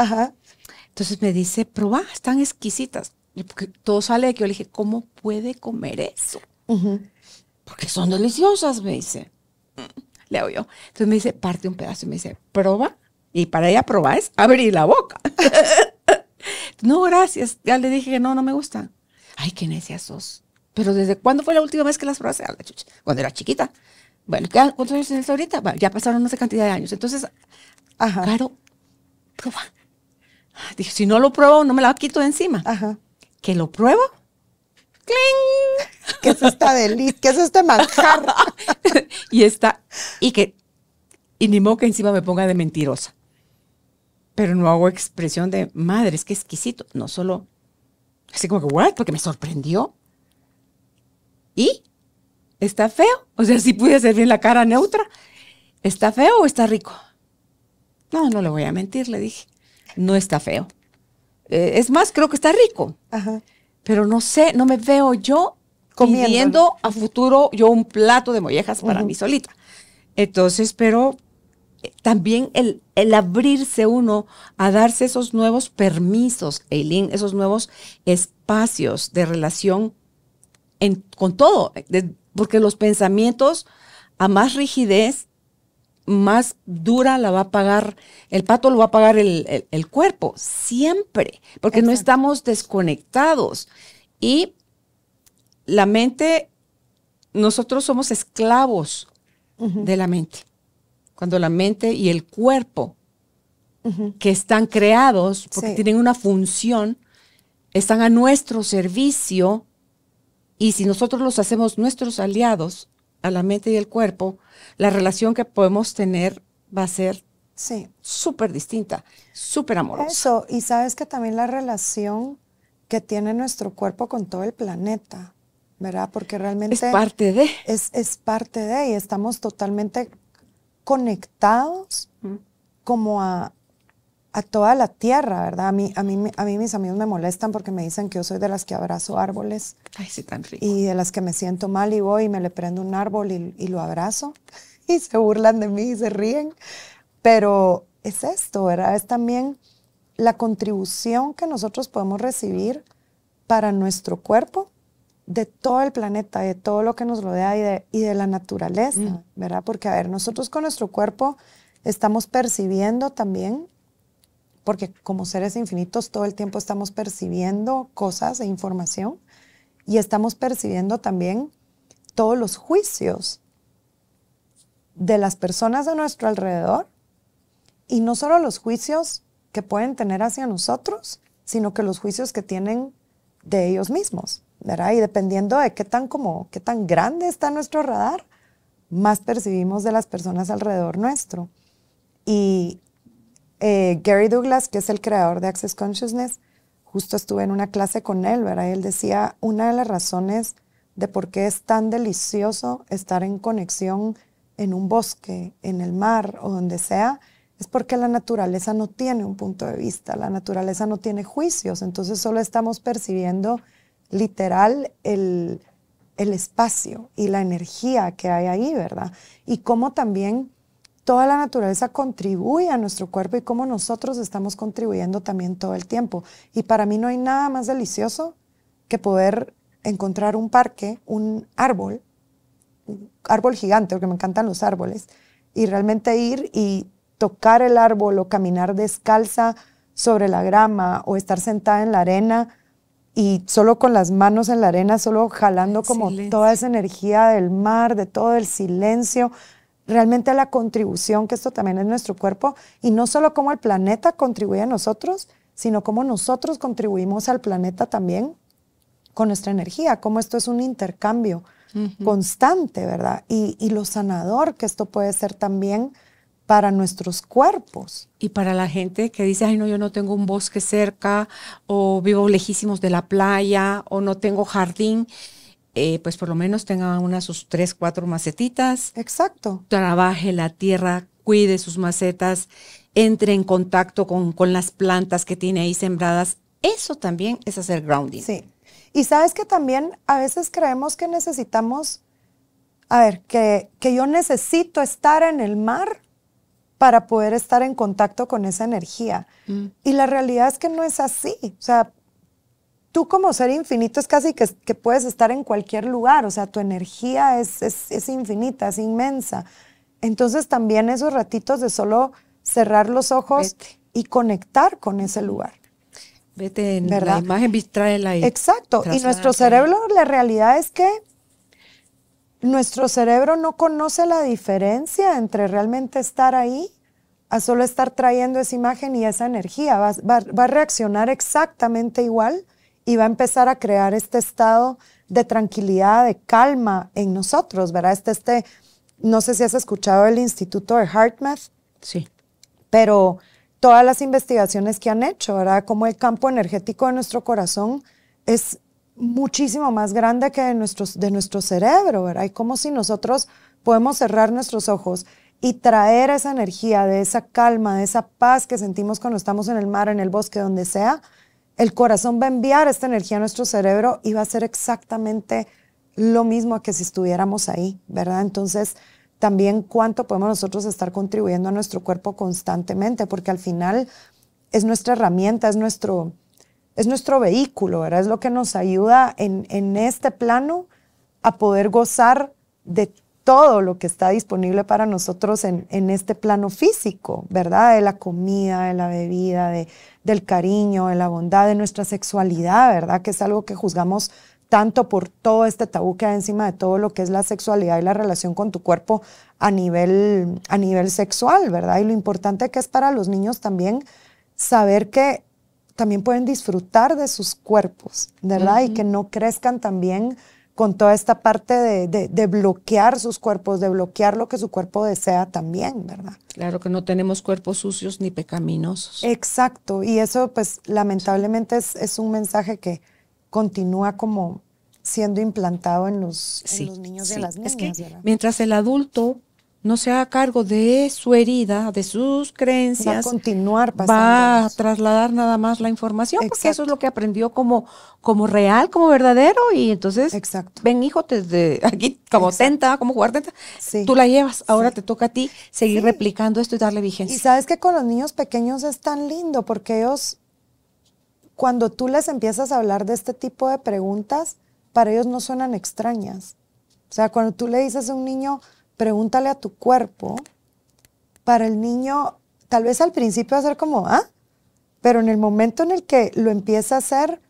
Entonces me dice, probá, están exquisitas. Y porque todo sale que yo le dije, ¿cómo puede comer eso? Porque son deliciosas, me dice. Mm, le oigo yo. Entonces me dice, parte un pedazo y me dice, proba. Y para ella probar es abrir la boca. no, gracias. Ya le dije que no, no me gusta. Ay, qué necia sos. Pero ¿desde cuándo fue la última vez que las probaste? Cuando era chiquita. Bueno, ¿cuántos años tienes ahorita? ya pasaron no sé cantidad de años. Entonces, claro, prueba. Dije, si no lo pruebo, no me la quito de encima. Ajá. Que lo pruebo. ¡Cling! ¿Qué es esta delicia? ¿Qué es este manjar? y está, y que, y ni modo que encima me ponga de mentirosa. Pero no hago expresión de, madre, es que exquisito. No solo, así como que, what? Porque me sorprendió. Y ¿Está feo? O sea, si pude hacer bien la cara neutra. ¿Está feo o está rico? No, no le voy a mentir, le dije. No está feo. Eh, es más, creo que está rico. Ajá. Pero no sé, no me veo yo Comiendo. a futuro yo un plato de mollejas para mí solita. Entonces, pero eh, también el, el, abrirse uno a darse esos nuevos permisos, Eileen, esos nuevos espacios de relación en, con todo, de, porque los pensamientos, a más rigidez, más dura la va a pagar, el pato lo va a pagar el, cuerpo, siempre, porque no estamos desconectados. Y la mente, nosotros somos esclavos de la mente. Cuando la mente y el cuerpo, que están creados, porque tienen una función, están a nuestro servicio, y si nosotros los hacemos nuestros aliados a la mente y el cuerpo, la relación que podemos tener va a ser sí. súper distinta, súper amorosa. Eso, y sabes que también la relación que tiene nuestro cuerpo con todo el planeta, ¿verdad? Porque realmente... Es parte de. Es, parte de, y estamos totalmente conectados como a, a toda la tierra, ¿verdad? A mí, a, mí, a mí mis amigos me molestan porque me dicen que yo soy de las que abrazo árboles. Ay, sí, tan Y de las que me siento mal y voy y me le prendo un árbol y, lo abrazo. Y se burlan de mí y se ríen. Pero es esto, ¿verdad? Es también la contribución que nosotros podemos recibir para nuestro cuerpo de todo el planeta, de todo lo que nos rodea y de, y de la naturaleza, mm. ¿verdad? Porque, a ver, nosotros con nuestro cuerpo estamos percibiendo también porque como seres infinitos todo el tiempo estamos percibiendo cosas e información y estamos percibiendo también todos los juicios de las personas de nuestro alrededor y no solo los juicios que pueden tener hacia nosotros, sino que los juicios que tienen de ellos mismos, ¿verdad? Y dependiendo de qué tan como qué tan grande está nuestro radar, más percibimos de las personas alrededor nuestro. Y eh, Gary Douglas, que es el creador de Access Consciousness, justo estuve en una clase con él, ¿verdad? él decía, una de las razones de por qué es tan delicioso estar en conexión en un bosque, en el mar o donde sea, es porque la naturaleza no tiene un punto de vista, la naturaleza no tiene juicios, entonces solo estamos percibiendo literal el, el espacio y la energía que hay ahí, ¿verdad? Y cómo también toda la naturaleza contribuye a nuestro cuerpo y cómo nosotros estamos contribuyendo también todo el tiempo. Y para mí no hay nada más delicioso que poder encontrar un parque, un árbol, un árbol gigante, porque me encantan los árboles, y realmente ir y tocar el árbol o caminar descalza sobre la grama o estar sentada en la arena y solo con las manos en la arena, solo jalando como toda esa energía del mar, de todo el silencio realmente la contribución que esto también es nuestro cuerpo y no solo cómo el planeta contribuye a nosotros, sino cómo nosotros contribuimos al planeta también con nuestra energía, cómo esto es un intercambio constante, ¿verdad? Y, y, lo sanador que esto puede ser también para nuestros cuerpos. Y para la gente que dice, ay no, yo no tengo un bosque cerca, o vivo lejísimos de la playa, o no tengo jardín, eh, pues por lo menos tenga unas sus tres, cuatro macetitas. Exacto. Trabaje la tierra, cuide sus macetas, entre en contacto con, las plantas que tiene ahí sembradas. Eso también es hacer grounding. Sí. Y sabes que también a veces creemos que necesitamos, a ver, que, que yo necesito estar en el mar para poder estar en contacto con esa energía. Mm. Y la realidad es que no es así. O sea, tú como ser infinito es casi que, puedes estar en cualquier lugar, o sea, tu energía es, infinita, es inmensa. Entonces también esos ratitos de solo cerrar los ojos y conectar con ese lugar. Vete en la imagen, la Exacto. Y nuestro cerebro, la realidad es que nuestro cerebro no conoce la diferencia entre realmente estar ahí a solo estar trayendo esa imagen y esa energía. va a reaccionar exactamente igual y va a empezar a crear este estado de tranquilidad, de calma en nosotros, ¿verdad? Este, este, no sé si has escuchado el Instituto de HeartMath. Sí. Pero todas las investigaciones que han hecho, ¿verdad? Como el campo energético de nuestro corazón es muchísimo más grande que de, nuestros, de nuestro cerebro, ¿verdad? Y como si nosotros podemos cerrar nuestros ojos y traer esa energía, de esa calma, de esa paz que sentimos cuando estamos en el mar, en el bosque, donde sea, el corazón va a enviar esta energía a nuestro cerebro y va a ser exactamente lo mismo que si estuviéramos ahí, ¿verdad? Entonces, también cuánto podemos nosotros estar contribuyendo a nuestro cuerpo constantemente, porque al final es nuestra herramienta, es nuestro, es nuestro vehículo, ¿verdad? Es lo que nos ayuda en, en este plano a poder gozar de todo lo que está disponible para nosotros en, este plano físico, ¿verdad? De la comida, de la bebida, de, del cariño, de la bondad, de nuestra sexualidad, ¿verdad? Que es algo que juzgamos tanto por todo este tabú que hay encima de todo lo que es la sexualidad y la relación con tu cuerpo a nivel, a nivel sexual, ¿verdad? Y lo importante que es para los niños también saber que también pueden disfrutar de sus cuerpos, ¿verdad? Y que no crezcan también con toda esta parte de, bloquear sus cuerpos, de bloquear lo que su cuerpo desea también, ¿verdad? Claro que no tenemos cuerpos sucios ni pecaminosos. Exacto, y eso pues lamentablemente es, es un mensaje que continúa como siendo implantado en los, niños y las niñas. mientras el adulto no se haga cargo de su herida, de sus creencias, va a continuar pasando. Va a trasladar nada más la información, porque eso es lo que aprendió como, como real, como verdadero, y entonces, Exacto. ven hijo, desde aquí, como tenta, como jugar tenta, tú la llevas, ahora te toca a ti seguir replicando esto y darle vigencia. Y sabes que con los niños pequeños es tan lindo, porque ellos, cuando tú les empiezas a hablar de este tipo de preguntas, para ellos no suenan extrañas. O sea, cuando tú le dices a un niño, pregúntale a tu cuerpo, para el niño, tal vez al principio va a ser como, ah, pero en el momento en el que lo empieza a hacer,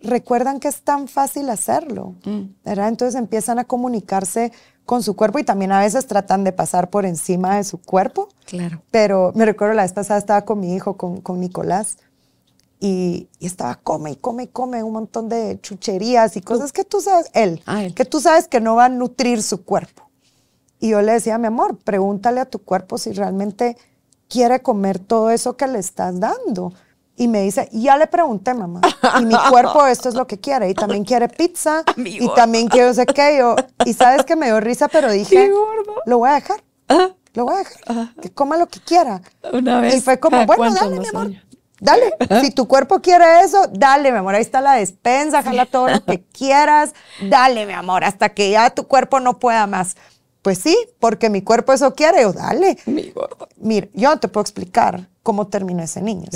recuerdan que es tan fácil hacerlo, mm. ¿verdad? Entonces empiezan a comunicarse con su cuerpo y también a veces tratan de pasar por encima de su cuerpo. Claro. Pero me recuerdo la vez pasada estaba con mi hijo, con, Nicolás, y, estaba come y come y come un montón de chucherías y cosas que tú sabes, ah, él, que tú sabes que no va a nutrir su cuerpo. Y yo le decía, mi amor, pregúntale a tu cuerpo si realmente quiere comer todo eso que le estás dando. Y me dice, ya le pregunté, mamá. Y mi cuerpo esto es lo que quiere. Y también quiere pizza. Y también quiere no sé qué. Yo, y sabes que me dio risa, pero dije, lo voy a dejar. Lo voy a dejar. Que coma lo que quiera. Una vez. Y fue como, bueno, dale, mi amor. Dale, si tu cuerpo quiere eso, dale, mi amor, ahí está la despensa, jala todo lo que quieras, dale, mi amor, hasta que ya tu cuerpo no pueda más. Pues sí, porque mi cuerpo eso quiere, o dale. Mira, yo no te puedo explicar cómo terminó ese niño.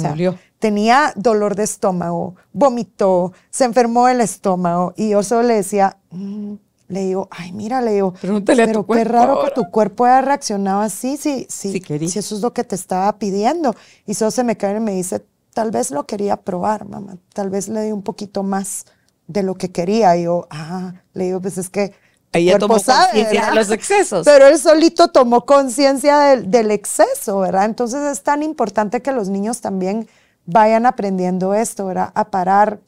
Tenía dolor de estómago, vomitó, se enfermó el estómago y yo solo le decía, mm", le digo, ay, mira, le digo, pero a tu qué raro que tu cuerpo haya reaccionado así, si, sí, si eso es lo que te estaba pidiendo. Y solo se me cae y me dice, tal vez lo quería probar, mamá, tal vez le di un poquito más de lo que quería. Y yo, ah, le digo, pues es que ella tomó conciencia los excesos. Pero él solito tomó conciencia del, exceso, ¿verdad? Entonces es tan importante que los niños también vayan aprendiendo esto, ¿verdad? A parar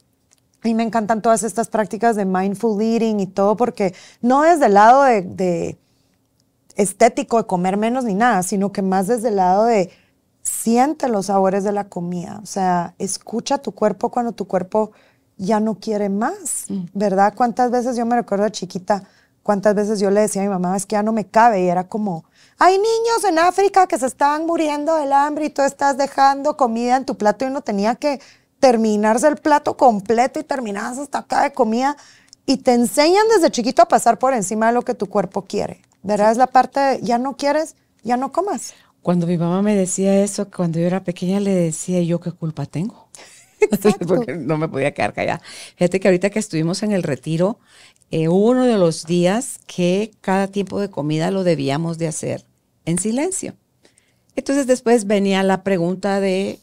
y me encantan todas estas prácticas de mindful eating y todo, porque no desde el lado de, de, estético, de comer menos ni nada, sino que más desde el lado de siente los sabores de la comida. O sea, escucha tu cuerpo cuando tu cuerpo ya no quiere más, mm. ¿verdad? ¿Cuántas veces yo me recuerdo chiquita? cuántas veces yo le decía a mi mamá, es que ya no me cabe, y era como, hay niños en África que se estaban muriendo del hambre y tú estás dejando comida en tu plato y uno tenía que terminarse el plato completo y terminabas hasta acá de comida. Y te enseñan desde chiquito a pasar por encima de lo que tu cuerpo quiere. ¿Verdad? Es la parte ya no quieres, ya no comas. Cuando mi mamá me decía eso, cuando yo era pequeña, le decía yo qué culpa tengo. Porque no me podía quedar callada. Fíjate que ahorita que estuvimos en el retiro, eh, uno de los días que cada tiempo de comida lo debíamos de hacer en silencio. Entonces después venía la pregunta de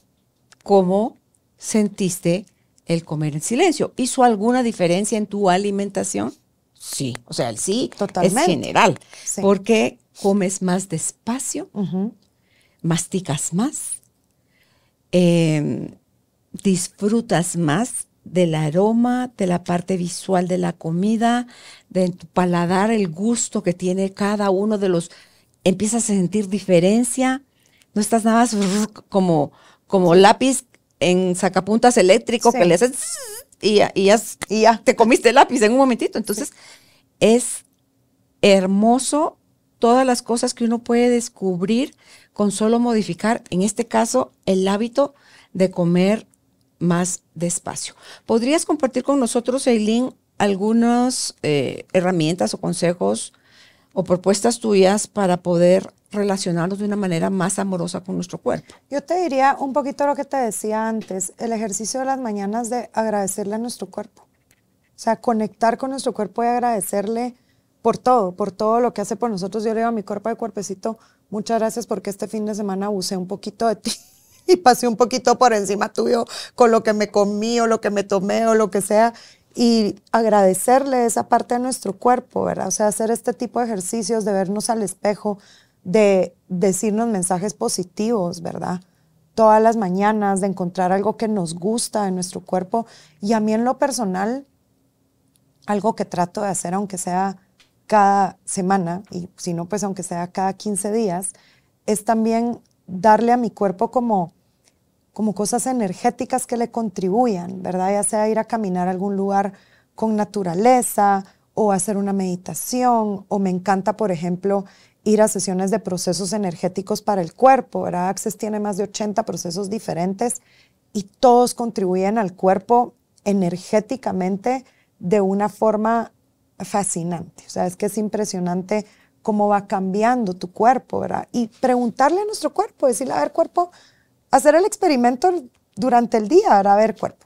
cómo sentiste el comer en silencio. ¿Hizo alguna diferencia en tu alimentación? Sí, o sea, el sí Totalmente. es general, porque comes más despacio, masticas más, em, disfrutas más del aroma, de la parte visual de la comida, de tu paladar, el gusto que tiene cada uno de los... Empiezas a sentir diferencia, no estás nada más como, como lápiz en sacapuntas eléctrico que le haces y, ya, te comiste el lápiz en un momentito. Entonces es hermoso todas las cosas que uno puede descubrir con solo modificar, en este caso, el hábito de comer más despacio. ¿Podrías compartir con nosotros, Eileen, algunas eh, herramientas o consejos o propuestas tuyas para poder relacionarnos de una manera más amorosa con nuestro cuerpo. Yo te diría un poquito lo que te decía antes, el ejercicio de las mañanas de agradecerle a nuestro cuerpo. O sea, conectar con nuestro cuerpo y agradecerle por todo, por todo lo que hace por nosotros. Yo le digo a mi cuerpo de cuerpecito, muchas gracias porque este fin de semana abusé un poquito de ti. y pasé un poquito por encima tuyo con lo que me comí o lo que me tomé o lo que sea. Y agradecerle esa parte de nuestro cuerpo, ¿verdad? O sea, hacer este tipo de ejercicios, de vernos al espejo, de decirnos mensajes positivos, ¿verdad? Todas las mañanas, de encontrar algo que nos gusta en nuestro cuerpo. Y a mí en lo personal, algo que trato de hacer, aunque sea cada semana, y si no, pues aunque sea cada 15 días, es también darle a mi cuerpo como como cosas energéticas que le contribuyan, ¿verdad? Ya sea ir a caminar a algún lugar con naturaleza o hacer una meditación, o me encanta, por ejemplo, ir a sesiones de procesos energéticos para el cuerpo, ¿verdad? Access tiene más de 80 procesos diferentes y todos contribuyen al cuerpo energéticamente de una forma fascinante. O sea, es que es impresionante cómo va cambiando tu cuerpo, ¿verdad? Y preguntarle a nuestro cuerpo, decirle, a ver, cuerpo, Hacer el experimento durante el día para ver cuerpo.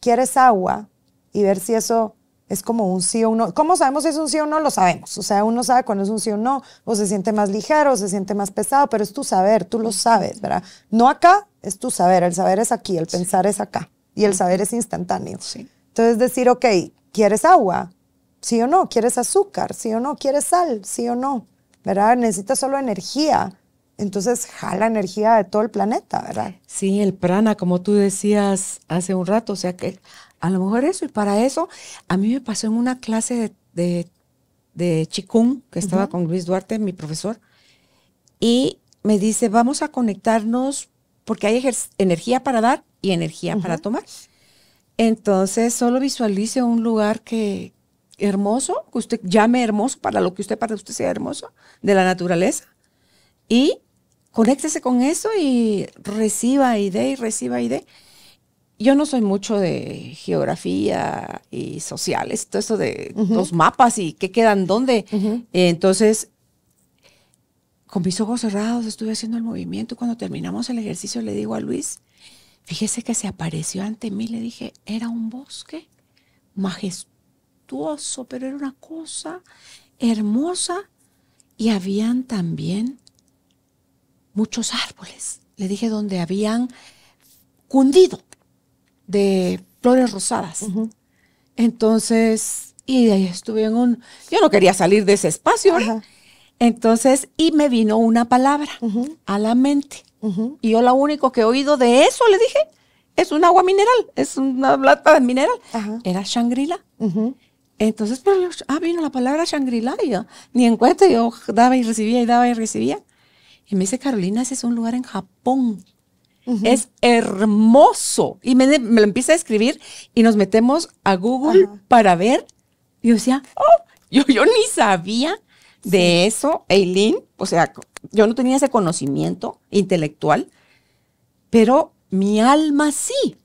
¿Quieres agua? Y ver si eso es como un sí o no. ¿Cómo sabemos si es un sí o no? Lo sabemos. O sea, uno sabe cuando es un sí o no, o se siente más ligero, o se siente más pesado, pero es tu saber, tú lo sabes, ¿verdad? No acá, es tu saber. El saber es aquí, el pensar es acá. Y el saber es instantáneo. Entonces decir, ok, ¿quieres agua? ¿Sí o no? ¿Quieres azúcar? ¿Sí o no? ¿Quieres sal? ¿Sí o no? ¿Verdad? Necesitas solo energía. Entonces jala energía de todo el planeta, ¿verdad? Sí, el prana, como tú decías hace un rato, o sea que a lo mejor eso, y para eso a mí me pasó en una clase de, de, chikung que estaba con Luis Duarte, mi profesor, y me dice, vamos a conectarnos porque hay energía para dar y energía para tomar. Entonces solo visualice un lugar que hermoso, que usted llame hermoso para lo que usted para usted sea hermoso, de la naturaleza. Y conéctese con eso y reciba idea y reciba idea. Yo no soy mucho de geografía y sociales, todo eso de los mapas y qué quedan dónde. Entonces, con mis ojos cerrados estuve haciendo el movimiento cuando terminamos el ejercicio le digo a Luis, fíjese que se apareció ante mí, le dije, era un bosque majestuoso, pero era una cosa hermosa y habían también muchos árboles. Le dije donde habían cundido de flores rosadas. Entonces, y ahí estuve en un... Yo no quería salir de ese espacio. Entonces, y me vino una palabra a la mente. Y yo lo único que he oído de eso, le dije, es un agua mineral, es una plata de mineral. Era Shangrila Entonces, pero pues, ah, vino la palabra shangri y yo, ni en cuenta, yo daba y recibía y daba y recibía. Y me dice, Carolina, ese es un lugar en Japón. Es hermoso. Y me, lo empieza a escribir y nos metemos a Google para ver. Y yo decía, oh, yo, yo ni sabía de eso, Eileen. O sea, yo no tenía ese conocimiento intelectual, pero mi alma sí.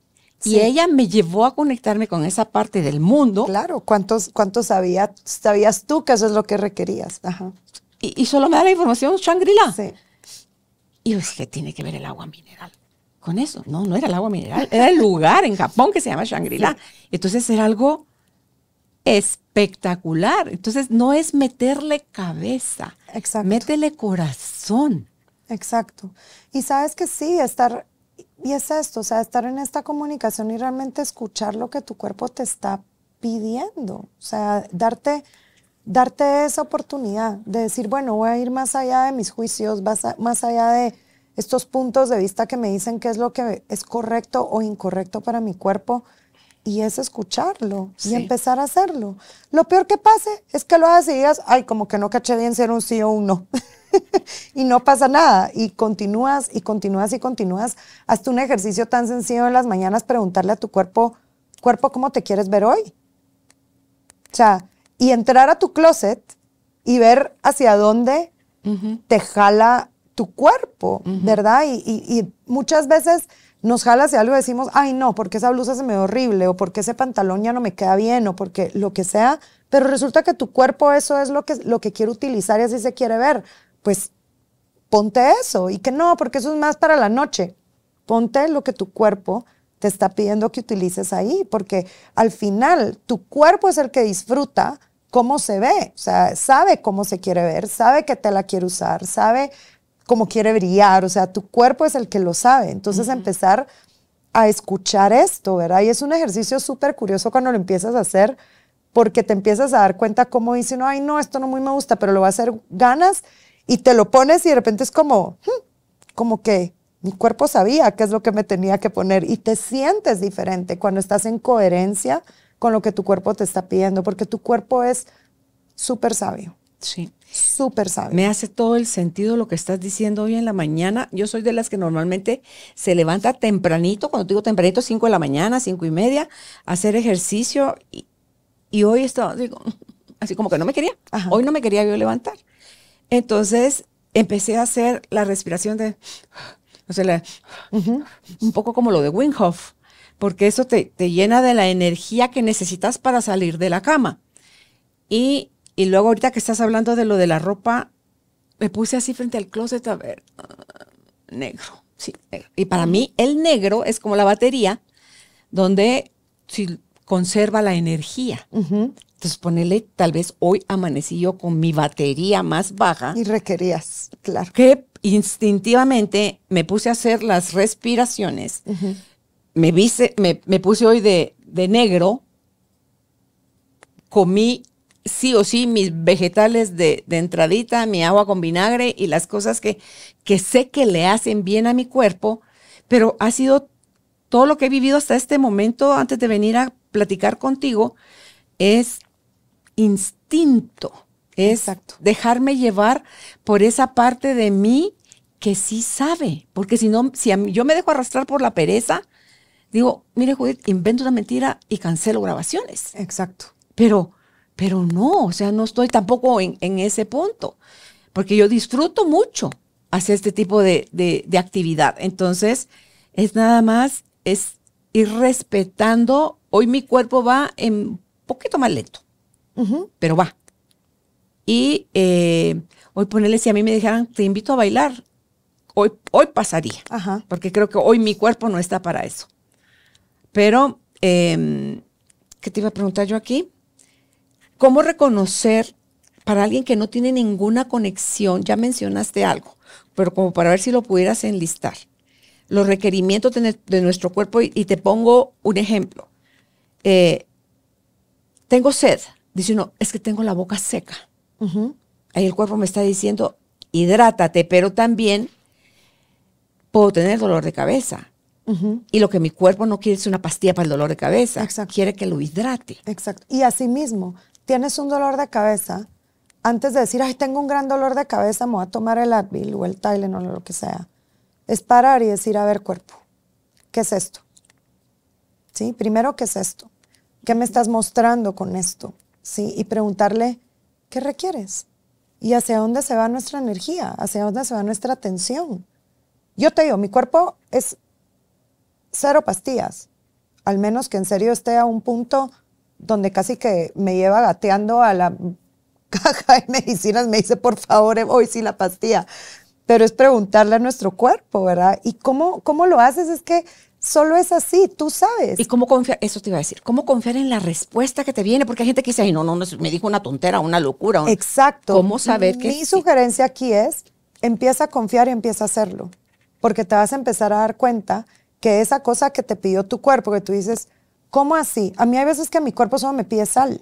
Y ella me llevó a conectarme con esa parte del mundo. Claro, ¿cuántos, cuántos sabías tú que eso es lo que requerías? Y, y, solo me da la información Shangri-La. Sí. Y yo dije, tiene que ver el agua mineral con eso. No, no era el agua mineral, era el lugar en Japón que se llama Shangri-La. Entonces era algo espectacular. Entonces no es meterle cabeza, Exacto. métele corazón. Exacto. Y sabes que sí, estar, y es esto, o sea, estar en esta comunicación y realmente escuchar lo que tu cuerpo te está pidiendo. O sea, darte darte esa oportunidad de decir, bueno, voy a ir más allá de mis juicios, más allá de estos puntos de vista que me dicen qué es lo que es correcto o incorrecto para mi cuerpo. Y es escucharlo y empezar a hacerlo. Lo peor que pase es que lo hagas y digas, ay, como que no caché bien ser un sí o un no. y no pasa nada. Y continúas y continúas y continúas. Hasta un ejercicio tan sencillo en las mañanas, preguntarle a tu cuerpo, cuerpo, ¿cómo te quieres ver hoy? O sea, y entrar a tu closet y ver hacia dónde te jala tu cuerpo, ¿verdad? Y, muchas veces nos jala hacia algo y decimos, ay no, porque esa blusa se me ve horrible, o porque ese pantalón ya no me queda bien, o porque lo que sea, pero resulta que tu cuerpo eso es lo que, lo que quiere utilizar y así se quiere ver. Pues ponte eso, y que no, porque eso es más para la noche. Ponte lo que tu cuerpo te está pidiendo que utilices ahí, porque al final tu cuerpo es el que disfruta cómo se ve, o sea, sabe cómo se quiere ver, sabe que te la quiere usar, sabe cómo quiere brillar, o sea, tu cuerpo es el que lo sabe. Entonces empezar a escuchar esto, ¿verdad? Y es un ejercicio súper curioso cuando lo empiezas a hacer, porque te empiezas a dar cuenta cómo dice, no, ay, no, esto no muy me gusta, pero lo va a hacer ganas, y te lo pones y de repente es como, hmm", como que mi cuerpo sabía qué es lo que me tenía que poner y te sientes diferente cuando estás en coherencia con lo que tu cuerpo te está pidiendo, porque tu cuerpo es súper sabio. Sí. Súper sabio. Me hace todo el sentido lo que estás diciendo hoy en la mañana. Yo soy de las que normalmente se levanta tempranito, cuando digo tempranito, 5 de la mañana, cinco y media, hacer ejercicio. Y, y hoy estaba, digo, así como que no me quería. Hoy no me quería yo levantar. Entonces empecé a hacer la respiración de o sea, un poco como lo de Winghoff, porque eso te, llena de la energía que necesitas para salir de la cama. Y, y luego ahorita que estás hablando de lo de la ropa, me puse así frente al closet a ver, ah, negro, sí, Y para mí el negro es como la batería, donde conserva la energía. Entonces, ponele, tal vez hoy amanecí yo con mi batería más baja. Y requerías, claro. Que instintivamente me puse a hacer las respiraciones. me, me, puse hoy de, negro. Comí sí o sí mis vegetales de, de, entradita, mi agua con vinagre y las cosas que, que sé que le hacen bien a mi cuerpo, pero ha sido todo lo que he vivido hasta este momento antes de venir a platicar contigo, es instinto. Es Exacto. dejarme llevar por esa parte de mí que sí sabe. Porque si no, si yo me dejo arrastrar por la pereza, digo, mire Judith, invento una mentira y cancelo grabaciones. Exacto. Pero, pero no, o sea, no estoy tampoco en, ese punto. Porque yo disfruto mucho hacer este tipo de, actividad. Entonces, es nada más, es ir respetando. Hoy mi cuerpo va en poquito más lento pero va. Y eh, hoy ponerle, si a mí me dijeran, te invito a bailar, hoy, hoy pasaría, porque creo que hoy mi cuerpo no está para eso. Pero, em, ¿qué te iba a preguntar yo aquí? ¿Cómo reconocer para alguien que no tiene ninguna conexión? Ya mencionaste algo, pero como para ver si lo pudieras enlistar. Los requerimientos de, nuestro cuerpo, y, te pongo un ejemplo. Eh, tengo sed, dice uno, es que tengo la boca seca. Ahí el cuerpo me está diciendo, hidrátate, pero también puedo tener dolor de cabeza. Y lo que mi cuerpo no quiere es una pastilla para el dolor de cabeza. Quiere que lo hidrate. Exacto. Y asimismo, tienes un dolor de cabeza, antes de decir, ay, tengo un gran dolor de cabeza, me voy a tomar el Advil o el Tylenol o lo que sea, es parar y decir, a ver, cuerpo, ¿qué es esto? ¿Sí? Primero, ¿qué es esto? ¿Qué me estás mostrando con esto? ¿sí? Y preguntarle, ¿qué requieres? ¿Y hacia dónde se va nuestra energía? ¿Hacia dónde se va nuestra atención? Yo te digo, mi cuerpo es cero pastillas, al menos que en serio esté a un punto donde casi que me lleva gateando a la caja de medicinas, me dice, por favor, eh, hoy sí la pastilla. Pero es preguntarle a nuestro cuerpo, ¿verdad? ¿Y cómo, cómo lo haces? Es que Solo es así, tú sabes. ¿Y cómo confiar? Eso te iba a decir. ¿Cómo confiar en la respuesta que te viene? Porque hay gente que dice, ay, no, no, me dijo una tontera, una locura. Exacto. ¿Cómo saber que.? Mi sugerencia aquí es: empieza a confiar y empieza a hacerlo. Porque te vas a empezar a dar cuenta que esa cosa que te pidió tu cuerpo, que tú dices, ¿cómo así? A mí hay veces que mi cuerpo solo me pide sal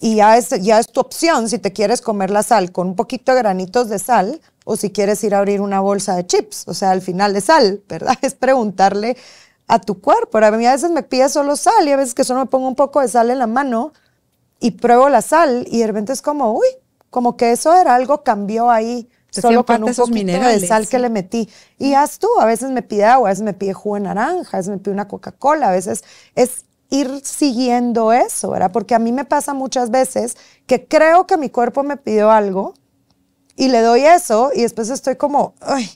y ya es, ya es tu opción si te quieres comer la sal con un poquito de granitos de sal o si quieres ir a abrir una bolsa de chips, o sea, al final de sal, ¿verdad? Es preguntarle a tu cuerpo. A mí a veces me pide solo sal y a veces que solo me pongo un poco de sal en la mano y pruebo la sal y de repente es como, uy, como que eso era algo cambió ahí, solo con un poquito de sal que le metí. Y haz tú, a veces me pide agua, a veces me pide jugo de naranja, a veces me pide una Coca-Cola, a veces es ir siguiendo eso, ¿verdad? Porque a mí me pasa muchas veces que creo que mi cuerpo me pidió algo y le doy eso y después estoy como, ay,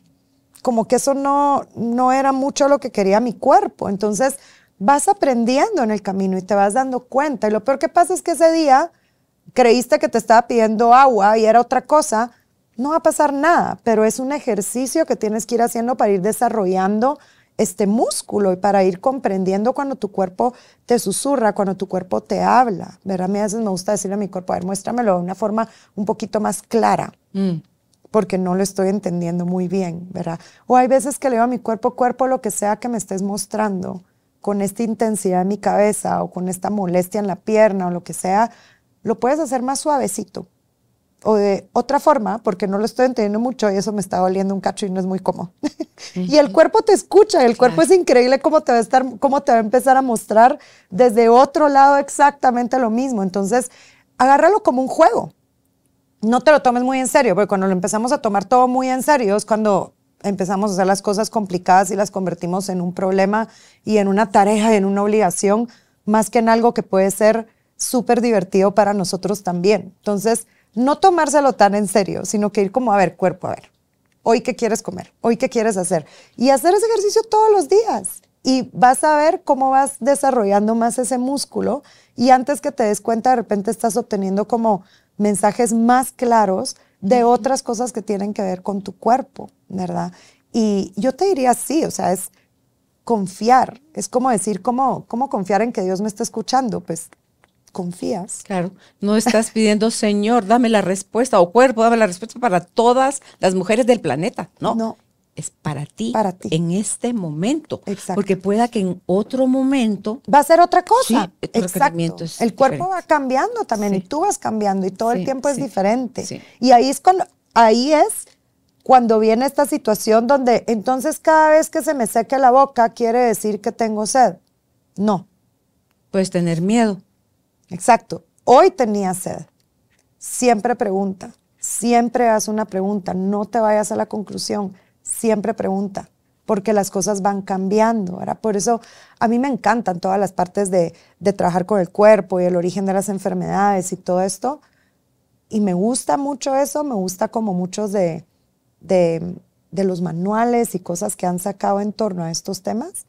como que eso no, no era mucho lo que quería mi cuerpo. Entonces vas aprendiendo en el camino y te vas dando cuenta. Y lo peor que pasa es que ese día creíste que te estaba pidiendo agua y era otra cosa. No va a pasar nada, pero es un ejercicio que tienes que ir haciendo para ir desarrollando este músculo y para ir comprendiendo cuando tu cuerpo te susurra, cuando tu cuerpo te habla. ¿verdad? A mí a veces me gusta decirle a mi cuerpo, a ver, muéstramelo de una forma un poquito más clara. Mm. porque no lo estoy entendiendo muy bien, ¿verdad? O hay veces que le digo a mi cuerpo, cuerpo, lo que sea que me estés mostrando, con esta intensidad en mi cabeza o con esta molestia en la pierna o lo que sea, lo puedes hacer más suavecito o de otra forma, porque no lo estoy entendiendo mucho y eso me está doliendo un cacho y no es muy cómodo. y el cuerpo te escucha, el cuerpo es increíble cómo te va a estar, cómo te va a empezar a mostrar desde otro lado exactamente lo mismo. Entonces, agárralo como un juego. No te lo tomes muy en serio, porque cuando lo empezamos a tomar todo muy en serio es cuando empezamos a hacer las cosas complicadas y las convertimos en un problema y en una tarea y en una obligación, más que en algo que puede ser súper divertido para nosotros también. Entonces, no tomárselo tan en serio, sino que ir como, a ver, cuerpo, a ver, hoy qué quieres comer, hoy qué quieres hacer. Y hacer ese ejercicio todos los días. Y vas a ver cómo vas desarrollando más ese músculo. Y antes que te des cuenta, de repente estás obteniendo como mensajes más claros de otras cosas que tienen que ver con tu cuerpo, ¿verdad? Y yo te diría sí, o sea, es confiar. Es como decir, ¿cómo, cómo confiar en que Dios me está escuchando? Pues confías. Claro, no estás pidiendo, Señor, dame la respuesta, o cuerpo, dame la respuesta para todas las mujeres del planeta, ¿no? No. Es para ti, para ti. en este momento. Exacto. Porque pueda que en otro momento... Va a ser otra cosa. Sí, Exacto. el cuerpo va cambiando también y tú vas cambiando y todo el tiempo es diferente. Y ahí es, cuando, ahí es cuando viene esta situación donde entonces cada vez que se me seque la boca quiere decir que tengo sed. No. Puedes tener miedo Exacto. Hoy tenía sed. Siempre pregunta. Siempre haz una pregunta. No te vayas a la conclusión. Siempre pregunta. Porque las cosas van cambiando. Por eso a mí me encantan todas las partes de, trabajar con el cuerpo y el origen de las enfermedades y todo esto. Y me gusta mucho eso. Me gusta como muchos de los manuales y cosas que han sacado en torno a estos temas.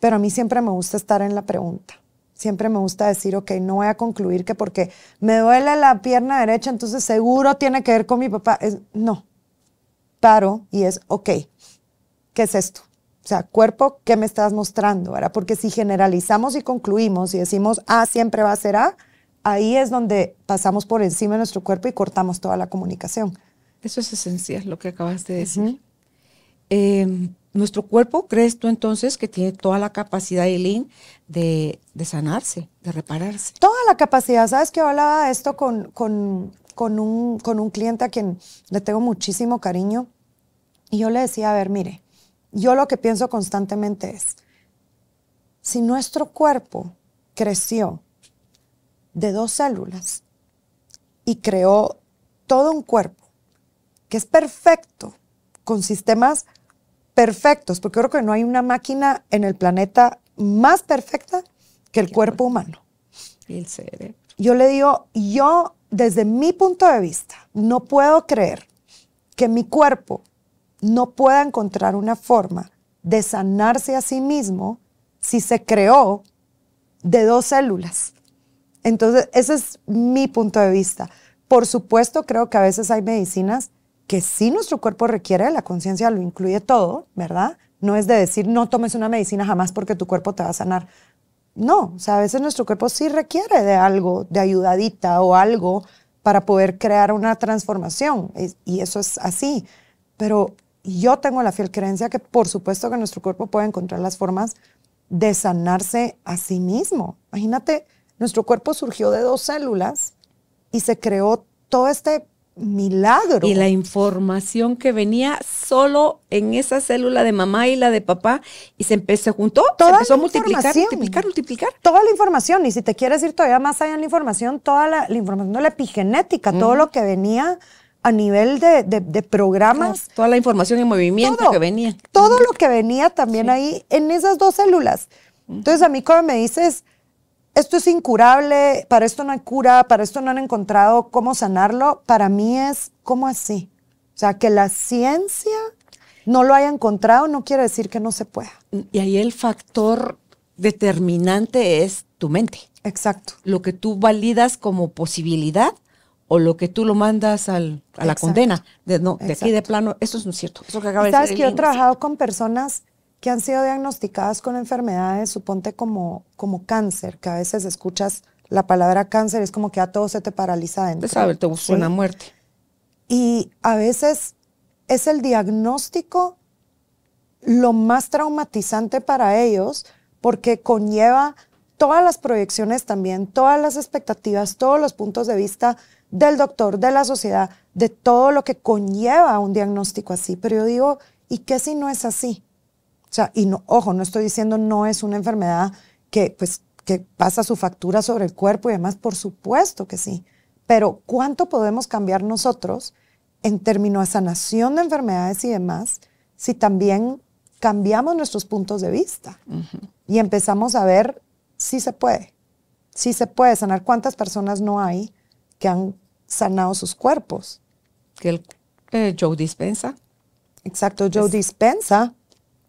Pero a mí siempre me gusta estar en la pregunta siempre me gusta decir, ok, no voy a concluir que porque me duele la pierna derecha, entonces seguro tiene que ver con mi papá. no, paro y es, ok, ¿qué es esto? O sea, cuerpo, ¿qué me estás mostrando? Porque si generalizamos y concluimos y decimos, ah, siempre va a ser A, ahí es donde pasamos por encima de nuestro cuerpo y cortamos toda la comunicación. Eso es esencial, lo que acabas de decir. Em, nuestro cuerpo, crees tú entonces que tiene toda la capacidad, Eileen, de, de sanarse, de repararse. Toda la capacidad. Sabes que hablaba de esto con, un, con un cliente a quien le tengo muchísimo cariño. Y yo le decía, a ver, mire, yo lo que pienso constantemente es, si nuestro cuerpo creció de dos células y creó todo un cuerpo que es perfecto, con sistemas perfectos, porque creo que no hay una máquina en el planeta más perfecta que el cuerpo humano. el Yo le digo, yo desde mi punto de vista, no puedo creer que mi cuerpo no pueda encontrar una forma de sanarse a sí mismo si se creó de dos células. Entonces, ese es mi punto de vista. Por supuesto, creo que a veces hay medicinas que si nuestro cuerpo requiere, la conciencia lo incluye todo, ¿verdad? No es de decir no tomes una medicina jamás porque tu cuerpo te va a sanar. No, o sea, a veces nuestro cuerpo sí requiere de algo, de ayudadita o algo para poder crear una transformación. Y eso es así. Pero yo tengo la fiel creencia que por supuesto que nuestro cuerpo puede encontrar las formas de sanarse a sí mismo. Imagínate, nuestro cuerpo surgió de dos células y se creó todo este milagro. Y la información que venía solo en esa célula de mamá y la de papá y se empezó, junto se empezó a multiplicar, multiplicar, multiplicar. Toda la información, y si te quieres ir todavía más allá en la información, toda la, información de la epigenética, todo lo que venía a nivel de, programas. toda la información en movimiento que venía. Todo lo que venía también ahí en esas dos células. Entonces a mí cuando me dices esto es incurable, para esto no hay cura, para esto no han encontrado cómo sanarlo, para mí es como así. O sea, que la ciencia no lo haya encontrado no quiere decir que no se pueda. Y ahí el factor determinante es tu mente. Exacto. Lo que tú validas como posibilidad o lo que tú lo mandas al, a la condena. De, no, de aquí de plano, eso es un cierto. Eso que que yo he trabajado con personas que han sido diagnosticadas con enfermedades, suponte como, como cáncer, que a veces escuchas la palabra cáncer, es como que a todo se te paraliza dentro. es pues, te una muerte. Y a veces es el diagnóstico lo más traumatizante para ellos porque conlleva todas las proyecciones también, todas las expectativas, todos los puntos de vista del doctor, de la sociedad, de todo lo que conlleva un diagnóstico así. Pero yo digo, ¿y qué si no es así? O sea, y ojo, no estoy diciendo no es una enfermedad pues, que, pasa su factura sobre el cuerpo y demás, por supuesto que sí. Pero ¿cuánto podemos cambiar nosotros en términos de sanación de enfermedades y demás si también cambiamos nuestros puntos de vista y empezamos a ver si se puede, si se puede sanar? ¿Cuántas personas no hay que han sanado sus cuerpos? Que el, eh, Joe Dispensa. Exacto, Joe Dispensa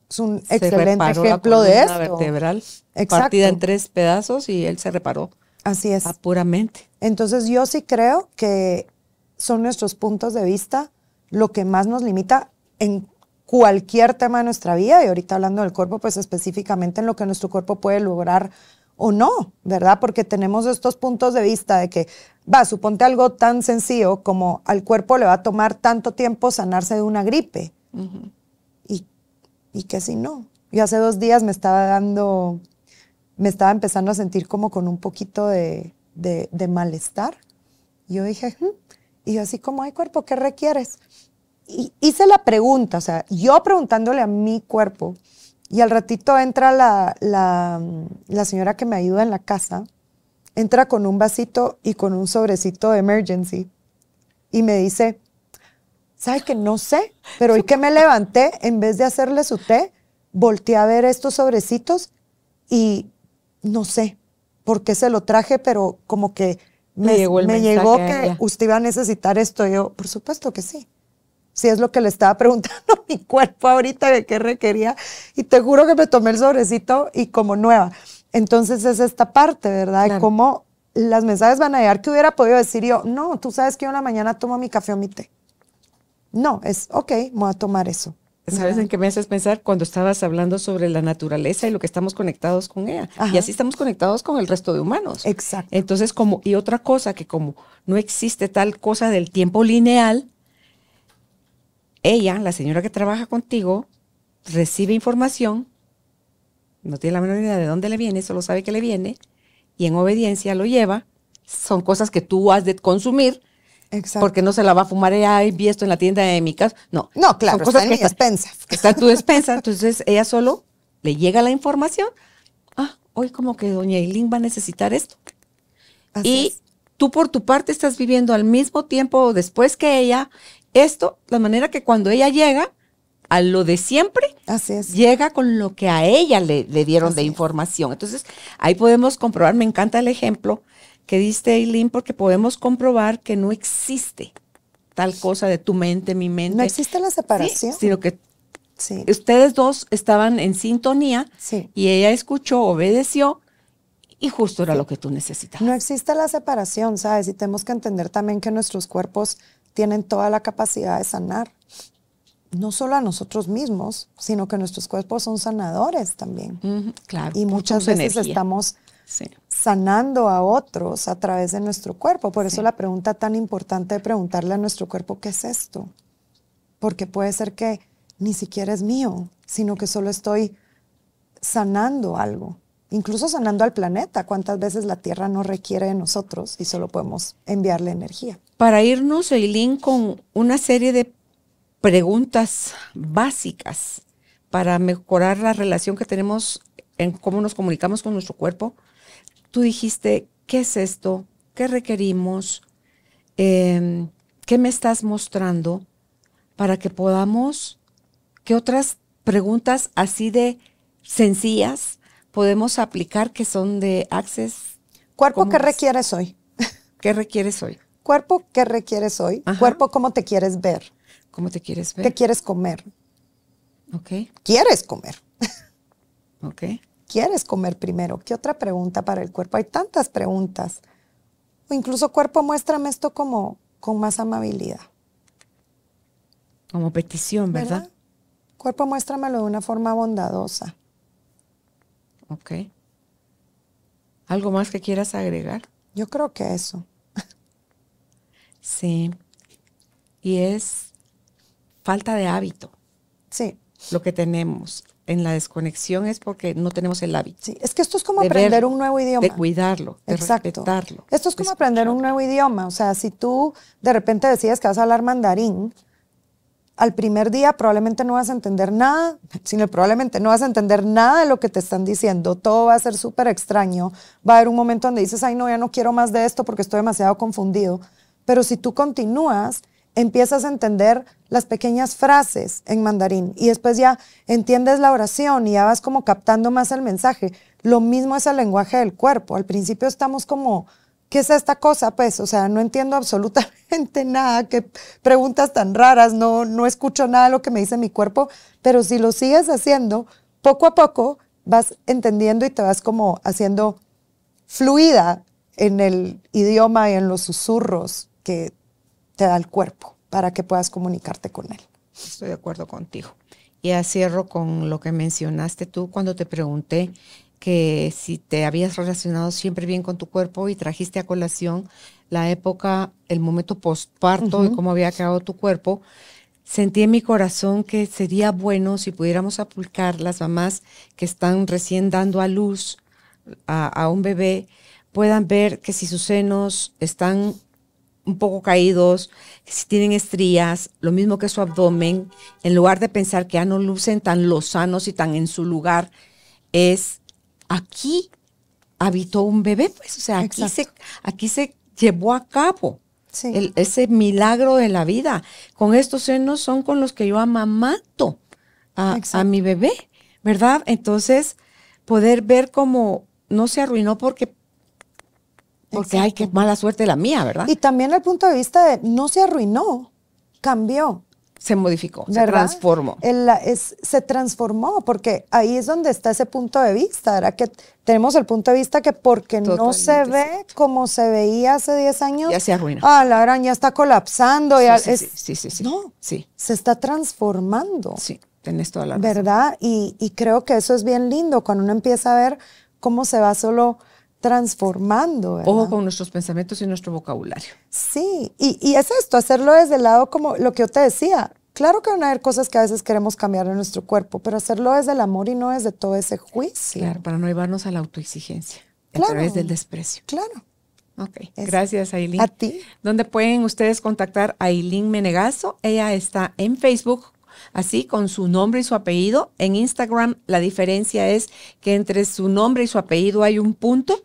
es un excelente ejemplo de esto. vertebral partida en tres pedazos y él se reparó. Así es. Puramente. Entonces yo sí creo que son nuestros puntos de vista lo que más nos limita en cualquier tema de nuestra vida y ahorita hablando del cuerpo, pues específicamente en lo que nuestro cuerpo puede lograr o no, ¿verdad? Porque tenemos estos puntos de vista de que, va, suponte algo tan sencillo como al cuerpo le va a tomar tanto tiempo sanarse de una gripe y que si no. Yo hace dos días me estaba dando, me estaba empezando a sentir como con un poquito de, de, malestar. Yo dije, y yo así como, hay cuerpo, ¿qué requieres? Y hice la pregunta, o sea, yo preguntándole a mi cuerpo, y al ratito entra la, la, la señora que me ayuda en la casa, entra con un vasito y con un sobrecito de emergency, y me dice, Sabe que no sé? Pero hoy que me levanté, en vez de hacerle su té, volteé a ver estos sobrecitos y no sé por qué se lo traje, pero como que me, llegó, me llegó, que usted iba a necesitar esto. yo, por supuesto que sí. Si es lo que le estaba preguntando a mi cuerpo ahorita de qué requería. Y te juro que me tomé el sobrecito y como nueva. Entonces es esta parte, ¿verdad? Como como las mensajes van a llegar que hubiera podido decir yo, no, tú sabes que yo en la mañana tomo mi café o mi té. No, es, ok, voy a tomar eso. ¿Sabes en qué me haces pensar? Cuando estabas hablando sobre la naturaleza y lo que estamos conectados con ella. Y así estamos conectados con el resto de humanos. Exacto. Entonces, como, y otra cosa, que como no existe tal cosa del tiempo lineal, ella, la señora que trabaja contigo, recibe información, no tiene la menor idea de dónde le viene, solo sabe que le viene, y en obediencia lo lleva. Son cosas que tú has de consumir porque no se la va a fumar, ella vi esto en la tienda de mi casa. No. No, claro, está en mi despensa. Está, en tu despensa. Entonces ella solo le llega la información. Ah, hoy como que doña Eileen va a necesitar esto. y tú por tu parte estás viviendo al mismo tiempo después que ella esto, la manera que cuando ella llega a lo de siempre, llega con lo que a ella le, dieron de información. Entonces, ahí podemos comprobar, me encanta el ejemplo que diste, Eileen, porque podemos comprobar que no existe tal cosa de tu mente, mi mente. No existe la separación. sino que ustedes dos estaban en sintonía y ella escuchó, obedeció y justo era lo que tú necesitabas. No existe la separación, ¿sabes? Y tenemos que entender también que nuestros cuerpos tienen toda la capacidad de sanar, no solo a nosotros mismos, sino que nuestros cuerpos son sanadores también. claro. Y muchas veces estamos sanando a otros a través de nuestro cuerpo. Por eso la pregunta tan importante de preguntarle a nuestro cuerpo, ¿qué es esto? Porque puede ser que ni siquiera es mío, sino que solo estoy sanando algo, incluso sanando al planeta. ¿Cuántas veces la Tierra no requiere de nosotros y solo podemos enviarle energía? Para irnos, Eileen, con una serie de preguntas básicas para mejorar la relación que tenemos en cómo nos comunicamos con nuestro cuerpo tú dijiste, ¿qué es esto? ¿Qué requerimos? Em, ¿Qué me estás mostrando? Para que podamos, ¿qué otras preguntas así de sencillas podemos aplicar que son de Access? ¿Cuerpo qué requieres hoy? ¿Qué requieres hoy? Cuerpo, ¿qué requieres hoy? Cuerpo, ¿cómo te quieres ver? ¿Cómo te quieres ver? ¿Qué quieres comer? Ok. ¿Quieres comer? ok quieres comer primero? ¿Qué otra pregunta para el cuerpo? Hay tantas preguntas. O incluso cuerpo, muéstrame esto como con más amabilidad. Como petición, ¿verdad? Cuerpo, muéstramelo de una forma bondadosa. Ok. ¿Algo más que quieras agregar? Yo creo que eso. sí. Y es falta de hábito. Sí. Lo que tenemos en la desconexión es porque no tenemos el hábito. Sí, es que esto es como aprender un nuevo idioma. De cuidarlo, de respetarlo. Esto es como aprender un nuevo idioma. O sea, si tú de repente decides que vas a hablar mandarín, al primer día probablemente no vas a entender nada, sino probablemente no vas a entender nada de lo que te están diciendo. Todo va a ser súper extraño. Va a haber un momento donde dices, ay, no, ya no quiero más de esto porque estoy demasiado confundido. Pero si tú continúas empiezas a entender las pequeñas frases en mandarín y después ya entiendes la oración y ya vas como captando más el mensaje. Lo mismo es el lenguaje del cuerpo. Al principio estamos como, ¿qué es esta cosa? Pues, o sea, no entiendo absolutamente nada, qué preguntas tan raras, no, no escucho nada de lo que me dice mi cuerpo, pero si lo sigues haciendo, poco a poco vas entendiendo y te vas como haciendo fluida en el idioma y en los susurros que te da el cuerpo para que puedas comunicarte con él. Estoy de acuerdo contigo. Y cierro con lo que mencionaste tú cuando te pregunté que si te habías relacionado siempre bien con tu cuerpo y trajiste a colación la época, el momento postparto y cómo había quedado tu cuerpo, sentí en mi corazón que sería bueno si pudiéramos apulcar las mamás que están recién dando a luz a un bebé, puedan ver que si sus senos están un poco caídos, si tienen estrías, lo mismo que su abdomen, en lugar de pensar que ya ah, no lucen tan lozanos y tan en su lugar, es aquí habitó un bebé, pues, o sea, aquí, se, aquí se, llevó a cabo ese milagro de la vida. Con estos senos son con los que yo amamanto a, a mi bebé, ¿verdad? Entonces, poder ver cómo no se arruinó porque porque, hay ay, mala suerte la mía, ¿verdad? Y también el punto de vista de no se arruinó, cambió. Se modificó, se transformó. se transformó, porque ahí es donde está ese punto de vista, ¿verdad? Que tenemos el punto de vista que porque no se ve como se veía hace 10 años. Ya se arruinó. Ah, la gran ya está colapsando. Sí, sí, sí, sí, sí, sí, No, Se está transformando. Sí, tenés toda la razón. ¿Verdad? y creo que eso es bien lindo cuando uno empieza a ver cómo se va solo transformando. Ojo con nuestros pensamientos y nuestro vocabulario. Sí, y, es esto, hacerlo desde el lado como lo que yo te decía. Claro que van a haber cosas que a veces queremos cambiar en nuestro cuerpo, pero hacerlo desde el amor y no desde todo ese juicio. Claro, para no llevarnos a la autoexigencia a través del desprecio. Claro. Ok, gracias Aileen. A ti. Donde pueden ustedes contactar a Aileen Menegazo? Ella está en Facebook así con su nombre y su apellido. En Instagram la diferencia es que entre su nombre y su apellido hay un punto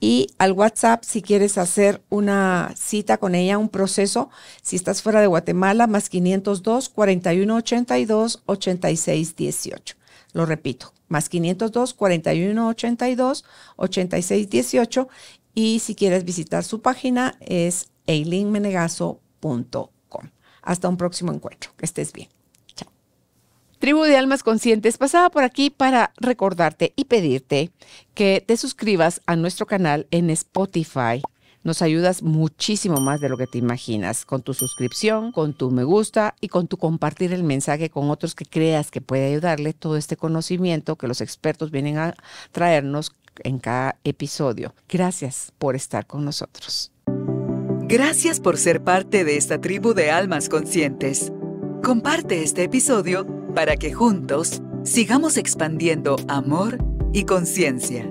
y al WhatsApp si quieres hacer una cita con ella, un proceso, si estás fuera de Guatemala, más 502 4182 8618. Lo repito, más 502 4182 8618 y si quieres visitar su página es eilinmenegaso.com. Hasta un próximo encuentro. Que estés bien. Tribu de Almas Conscientes, pasaba por aquí para recordarte y pedirte que te suscribas a nuestro canal en Spotify. Nos ayudas muchísimo más de lo que te imaginas con tu suscripción, con tu me gusta y con tu compartir el mensaje con otros que creas que puede ayudarle todo este conocimiento que los expertos vienen a traernos en cada episodio. Gracias por estar con nosotros. Gracias por ser parte de esta tribu de almas conscientes. Comparte este episodio para que juntos sigamos expandiendo amor y conciencia.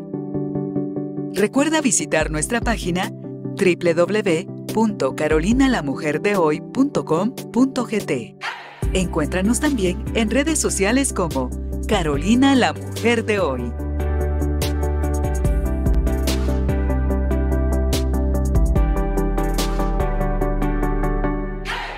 Recuerda visitar nuestra página www.carolinalamujerdehoy.com.gt. Encuéntranos también en redes sociales como Carolina la Mujer de Hoy.